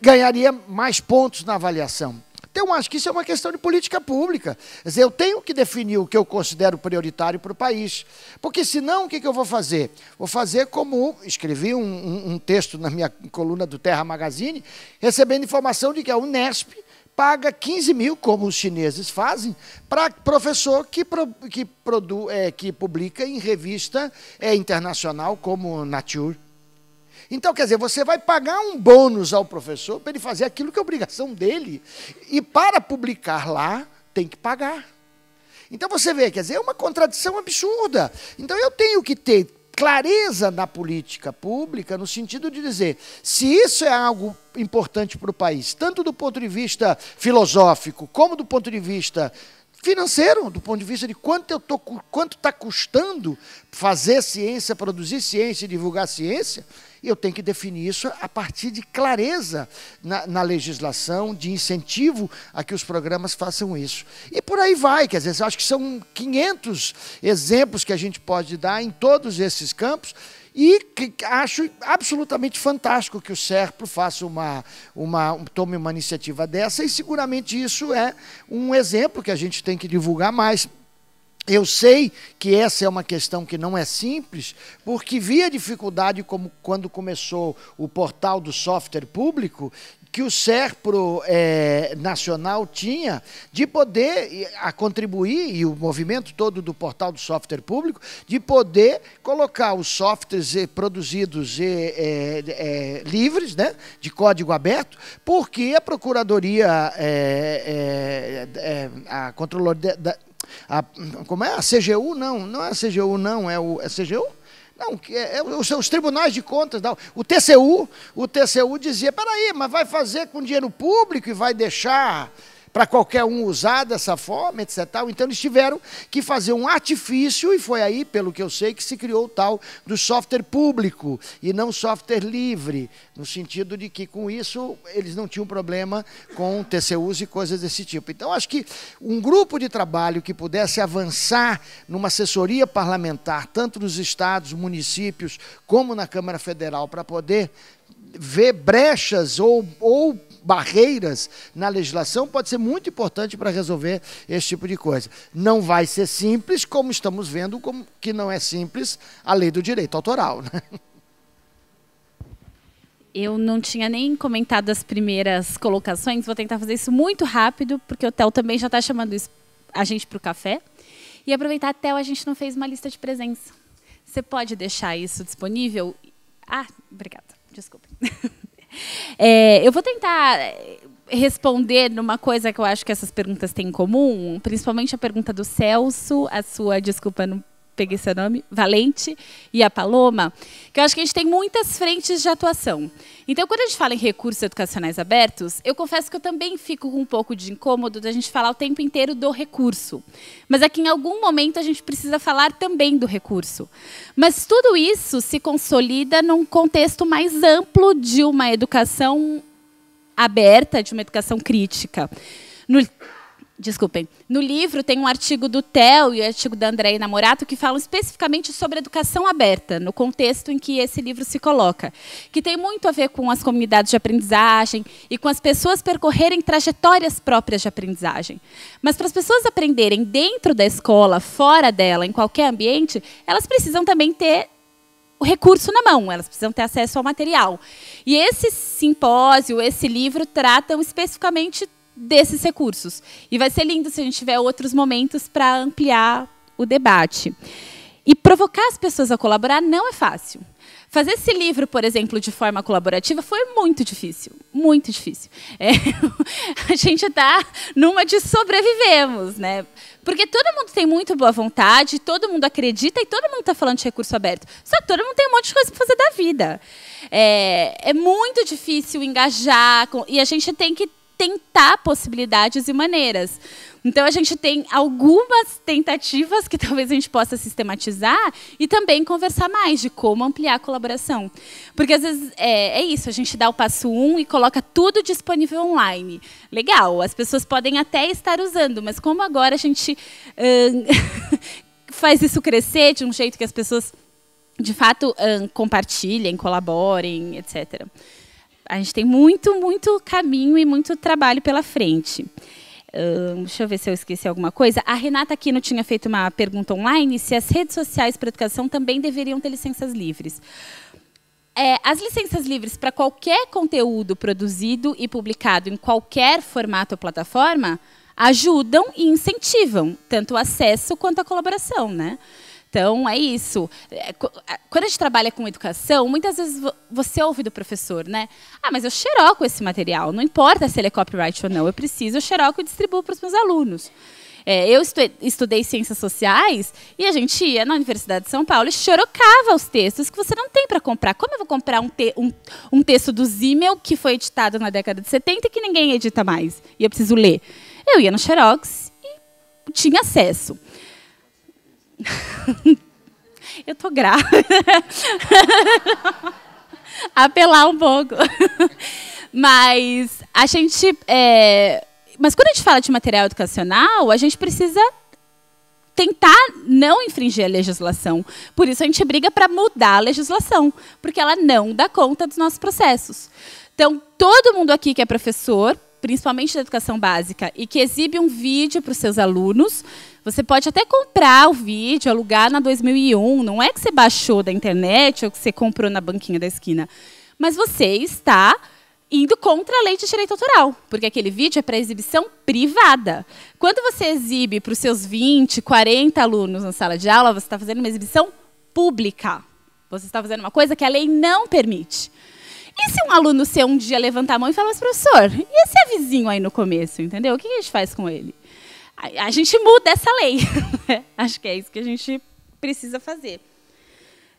ganharia mais pontos na avaliação. Então, acho que isso é uma questão de política pública. Quer dizer, eu tenho que definir o que eu considero prioritário para o país. Porque, senão, o que, eu vou fazer? Vou fazer como escrevi um, um, um texto na minha coluna do Terra Magazine, recebendo informação de que a Unesp paga 15 mil, como os chineses fazem, para professor que, pro, que, produ, é, que publica em revista é, internacional como Nature. Então, quer dizer, você vai pagar um bônus ao professor para ele fazer aquilo que é obrigação dele. E para publicar lá, tem que pagar. Então você vê, quer dizer, é uma contradição absurda. Então eu tenho que ter clareza na política pública, no sentido de dizer se isso é algo importante para o país, tanto do ponto de vista filosófico como do ponto de vista financeiro, do ponto de vista de quanto eu tô, quanto está custando fazer ciência, produzir ciência e divulgar ciência, eu tenho que definir isso a partir de clareza na, na, legislação, de incentivo a que os programas façam isso. E por aí vai, quer dizer, acho que são 500 exemplos que a gente pode dar em todos esses campos, e acho absolutamente fantástico que o SERPRO faça uma, uma, tome uma iniciativa dessa, e seguramente isso é um exemplo que a gente tem que divulgar mais. Eu sei que essa é uma questão que não é simples, porque vi a dificuldade como quando começou o portal do software público que o SERPRO é, Nacional tinha de poder a contribuir, e o movimento todo do portal do software público, de poder colocar os softwares eh, produzidos é, é, livres, né, de código aberto, porque a Procuradoria, a Controladoria. a, como é? A CGU? Não, não é a CGU, não, é o. É CGU? Não, é, é, os, os, tribunais de contas, não. O TCU, o TCU dizia, peraí, mas vai fazer com dinheiro público e vai deixar para qualquer um usar dessa forma, etc. Então eles tiveram que fazer um artifício e foi aí, pelo que eu sei, que se criou o tal do software público e não software livre, no sentido de que com isso eles não tinham problema com TCUs e coisas desse tipo. Então acho que um grupo de trabalho que pudesse avançar numa assessoria parlamentar, tanto nos estados, municípios, como na Câmara Federal, para poder ver brechas ou, ou barreiras na legislação pode ser muito importante para resolver esse tipo de coisa. Não vai ser simples, como estamos vendo como que não é simples a lei do direito autoral. Né? Eu não tinha nem comentado as primeiras colocações, vou tentar fazer isso muito rápido, porque o Theo também já está chamando a gente para o café. E aproveitar, Theo, a gente não fez uma lista de presença. Você pode deixar isso disponível? Ah, obrigada. Desculpe. É, eu vou tentar eh, responder numa coisa que eu acho que essas perguntas têm em comum, principalmente a pergunta do Celso, a sua desculpa não peguei seu nome, Valente e a Paloma, que eu acho que a gente tem muitas frentes de atuação. Então, quando a gente fala em recursos educacionais abertos, eu confesso que eu também fico com um pouco de incômodo da gente falar o tempo inteiro do recurso. Mas é que em algum momento a gente precisa falar também do recurso. Mas tudo isso se consolida num contexto mais amplo de uma educação aberta, de uma educação crítica. No Desculpem. No livro tem um artigo do Theo e um artigo da Andréia Namorato que falam especificamente sobre educação aberta, no contexto em que esse livro se coloca, que tem muito a ver com as comunidades de aprendizagem e com as pessoas percorrerem trajetórias próprias de aprendizagem. Mas para as pessoas aprenderem dentro da escola, fora dela, em qualquer ambiente, elas precisam também ter o recurso na mão, elas precisam ter acesso ao material. E esse simpósio, esse livro, tratam especificamente desses recursos. E vai ser lindo se a gente tiver outros momentos para ampliar o debate. E provocar as pessoas a colaborar não é fácil. Fazer esse livro, por exemplo, de forma colaborativa foi muito difícil, muito difícil. É, a gente está numa de sobrevivemos, né? Porque todo mundo tem muito boa vontade, todo mundo acredita e todo mundo está falando de recurso aberto. Só que todo mundo tem um monte de coisa para fazer da vida. É, é muito difícil engajar com, e a gente tem que tentar possibilidades e maneiras. Então a gente tem algumas tentativas que talvez a gente possa sistematizar e também conversar mais de como ampliar a colaboração. Porque às vezes é, é isso, a gente dá o passo um e coloca tudo disponível online. Legal, as pessoas podem até estar usando, mas como agora a gente faz isso crescer de um jeito que as pessoas de fato compartilhem, colaborem, etc a gente tem muito, muito caminho e muito trabalho pela frente. Uh, deixa eu ver se eu esqueci alguma coisa. A Renata aqui não tinha feito uma pergunta online se as redes sociais para educação também deveriam ter licenças livres. É, as licenças livres para qualquer conteúdo produzido e publicado em qualquer formato ou plataforma ajudam e incentivam tanto o acesso quanto a colaboração, né? Então, é isso. É, é, quando a gente trabalha com educação, muitas vezes você ouve do professor, né? Ah, mas eu xeroco esse material, não importa se ele é copyright ou não, eu preciso, eu xeroco e distribuo para os meus alunos. É, eu estudei ciências sociais e a gente ia na Universidade de São Paulo e xerocava os textos que você não tem para comprar. Como eu vou comprar um, te um, um texto do Zimmel que foi editado na década de 70 e que ninguém edita mais? E eu preciso ler. Eu ia no Xerox e tinha acesso. eu tô grávida. Apelar um pouco. Mas a gente. É... Mas quando a gente fala de material educacional, a gente precisa tentar não infringir a legislação. Por isso a gente briga para mudar a legislação, porque ela não dá conta dos nossos processos. Então, todo mundo aqui que é professor principalmente da educação básica, e que exibe um vídeo para os seus alunos, você pode até comprar o vídeo, alugar na 2001, não é que você baixou da internet ou que você comprou na banquinha da esquina, mas você está indo contra a lei de direito autoral, porque aquele vídeo é para exibição privada. Quando você exibe para os seus 20, 40 alunos na sala de aula, você está fazendo uma exibição pública. Você está fazendo uma coisa que a lei não permite. E se um aluno seu um dia levantar a mão e falar, mas professor, e esse é vizinho aí no começo, entendeu? O que a gente faz com ele? A, a gente muda essa lei. Né? Acho que é isso que a gente precisa fazer.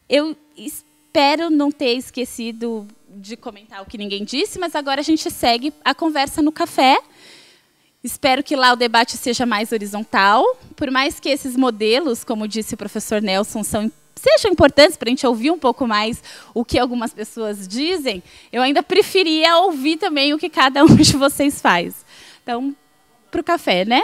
Eu espero não ter esquecido de comentar o que ninguém disse, mas agora a gente segue a conversa no café. Espero que lá o debate seja mais horizontal. Por mais que esses modelos, como disse o professor Nelson, são se acham importantes para a gente ouvir um pouco mais o que algumas pessoas dizem, eu ainda preferia ouvir também o que cada um de vocês faz. Então, para o café, né?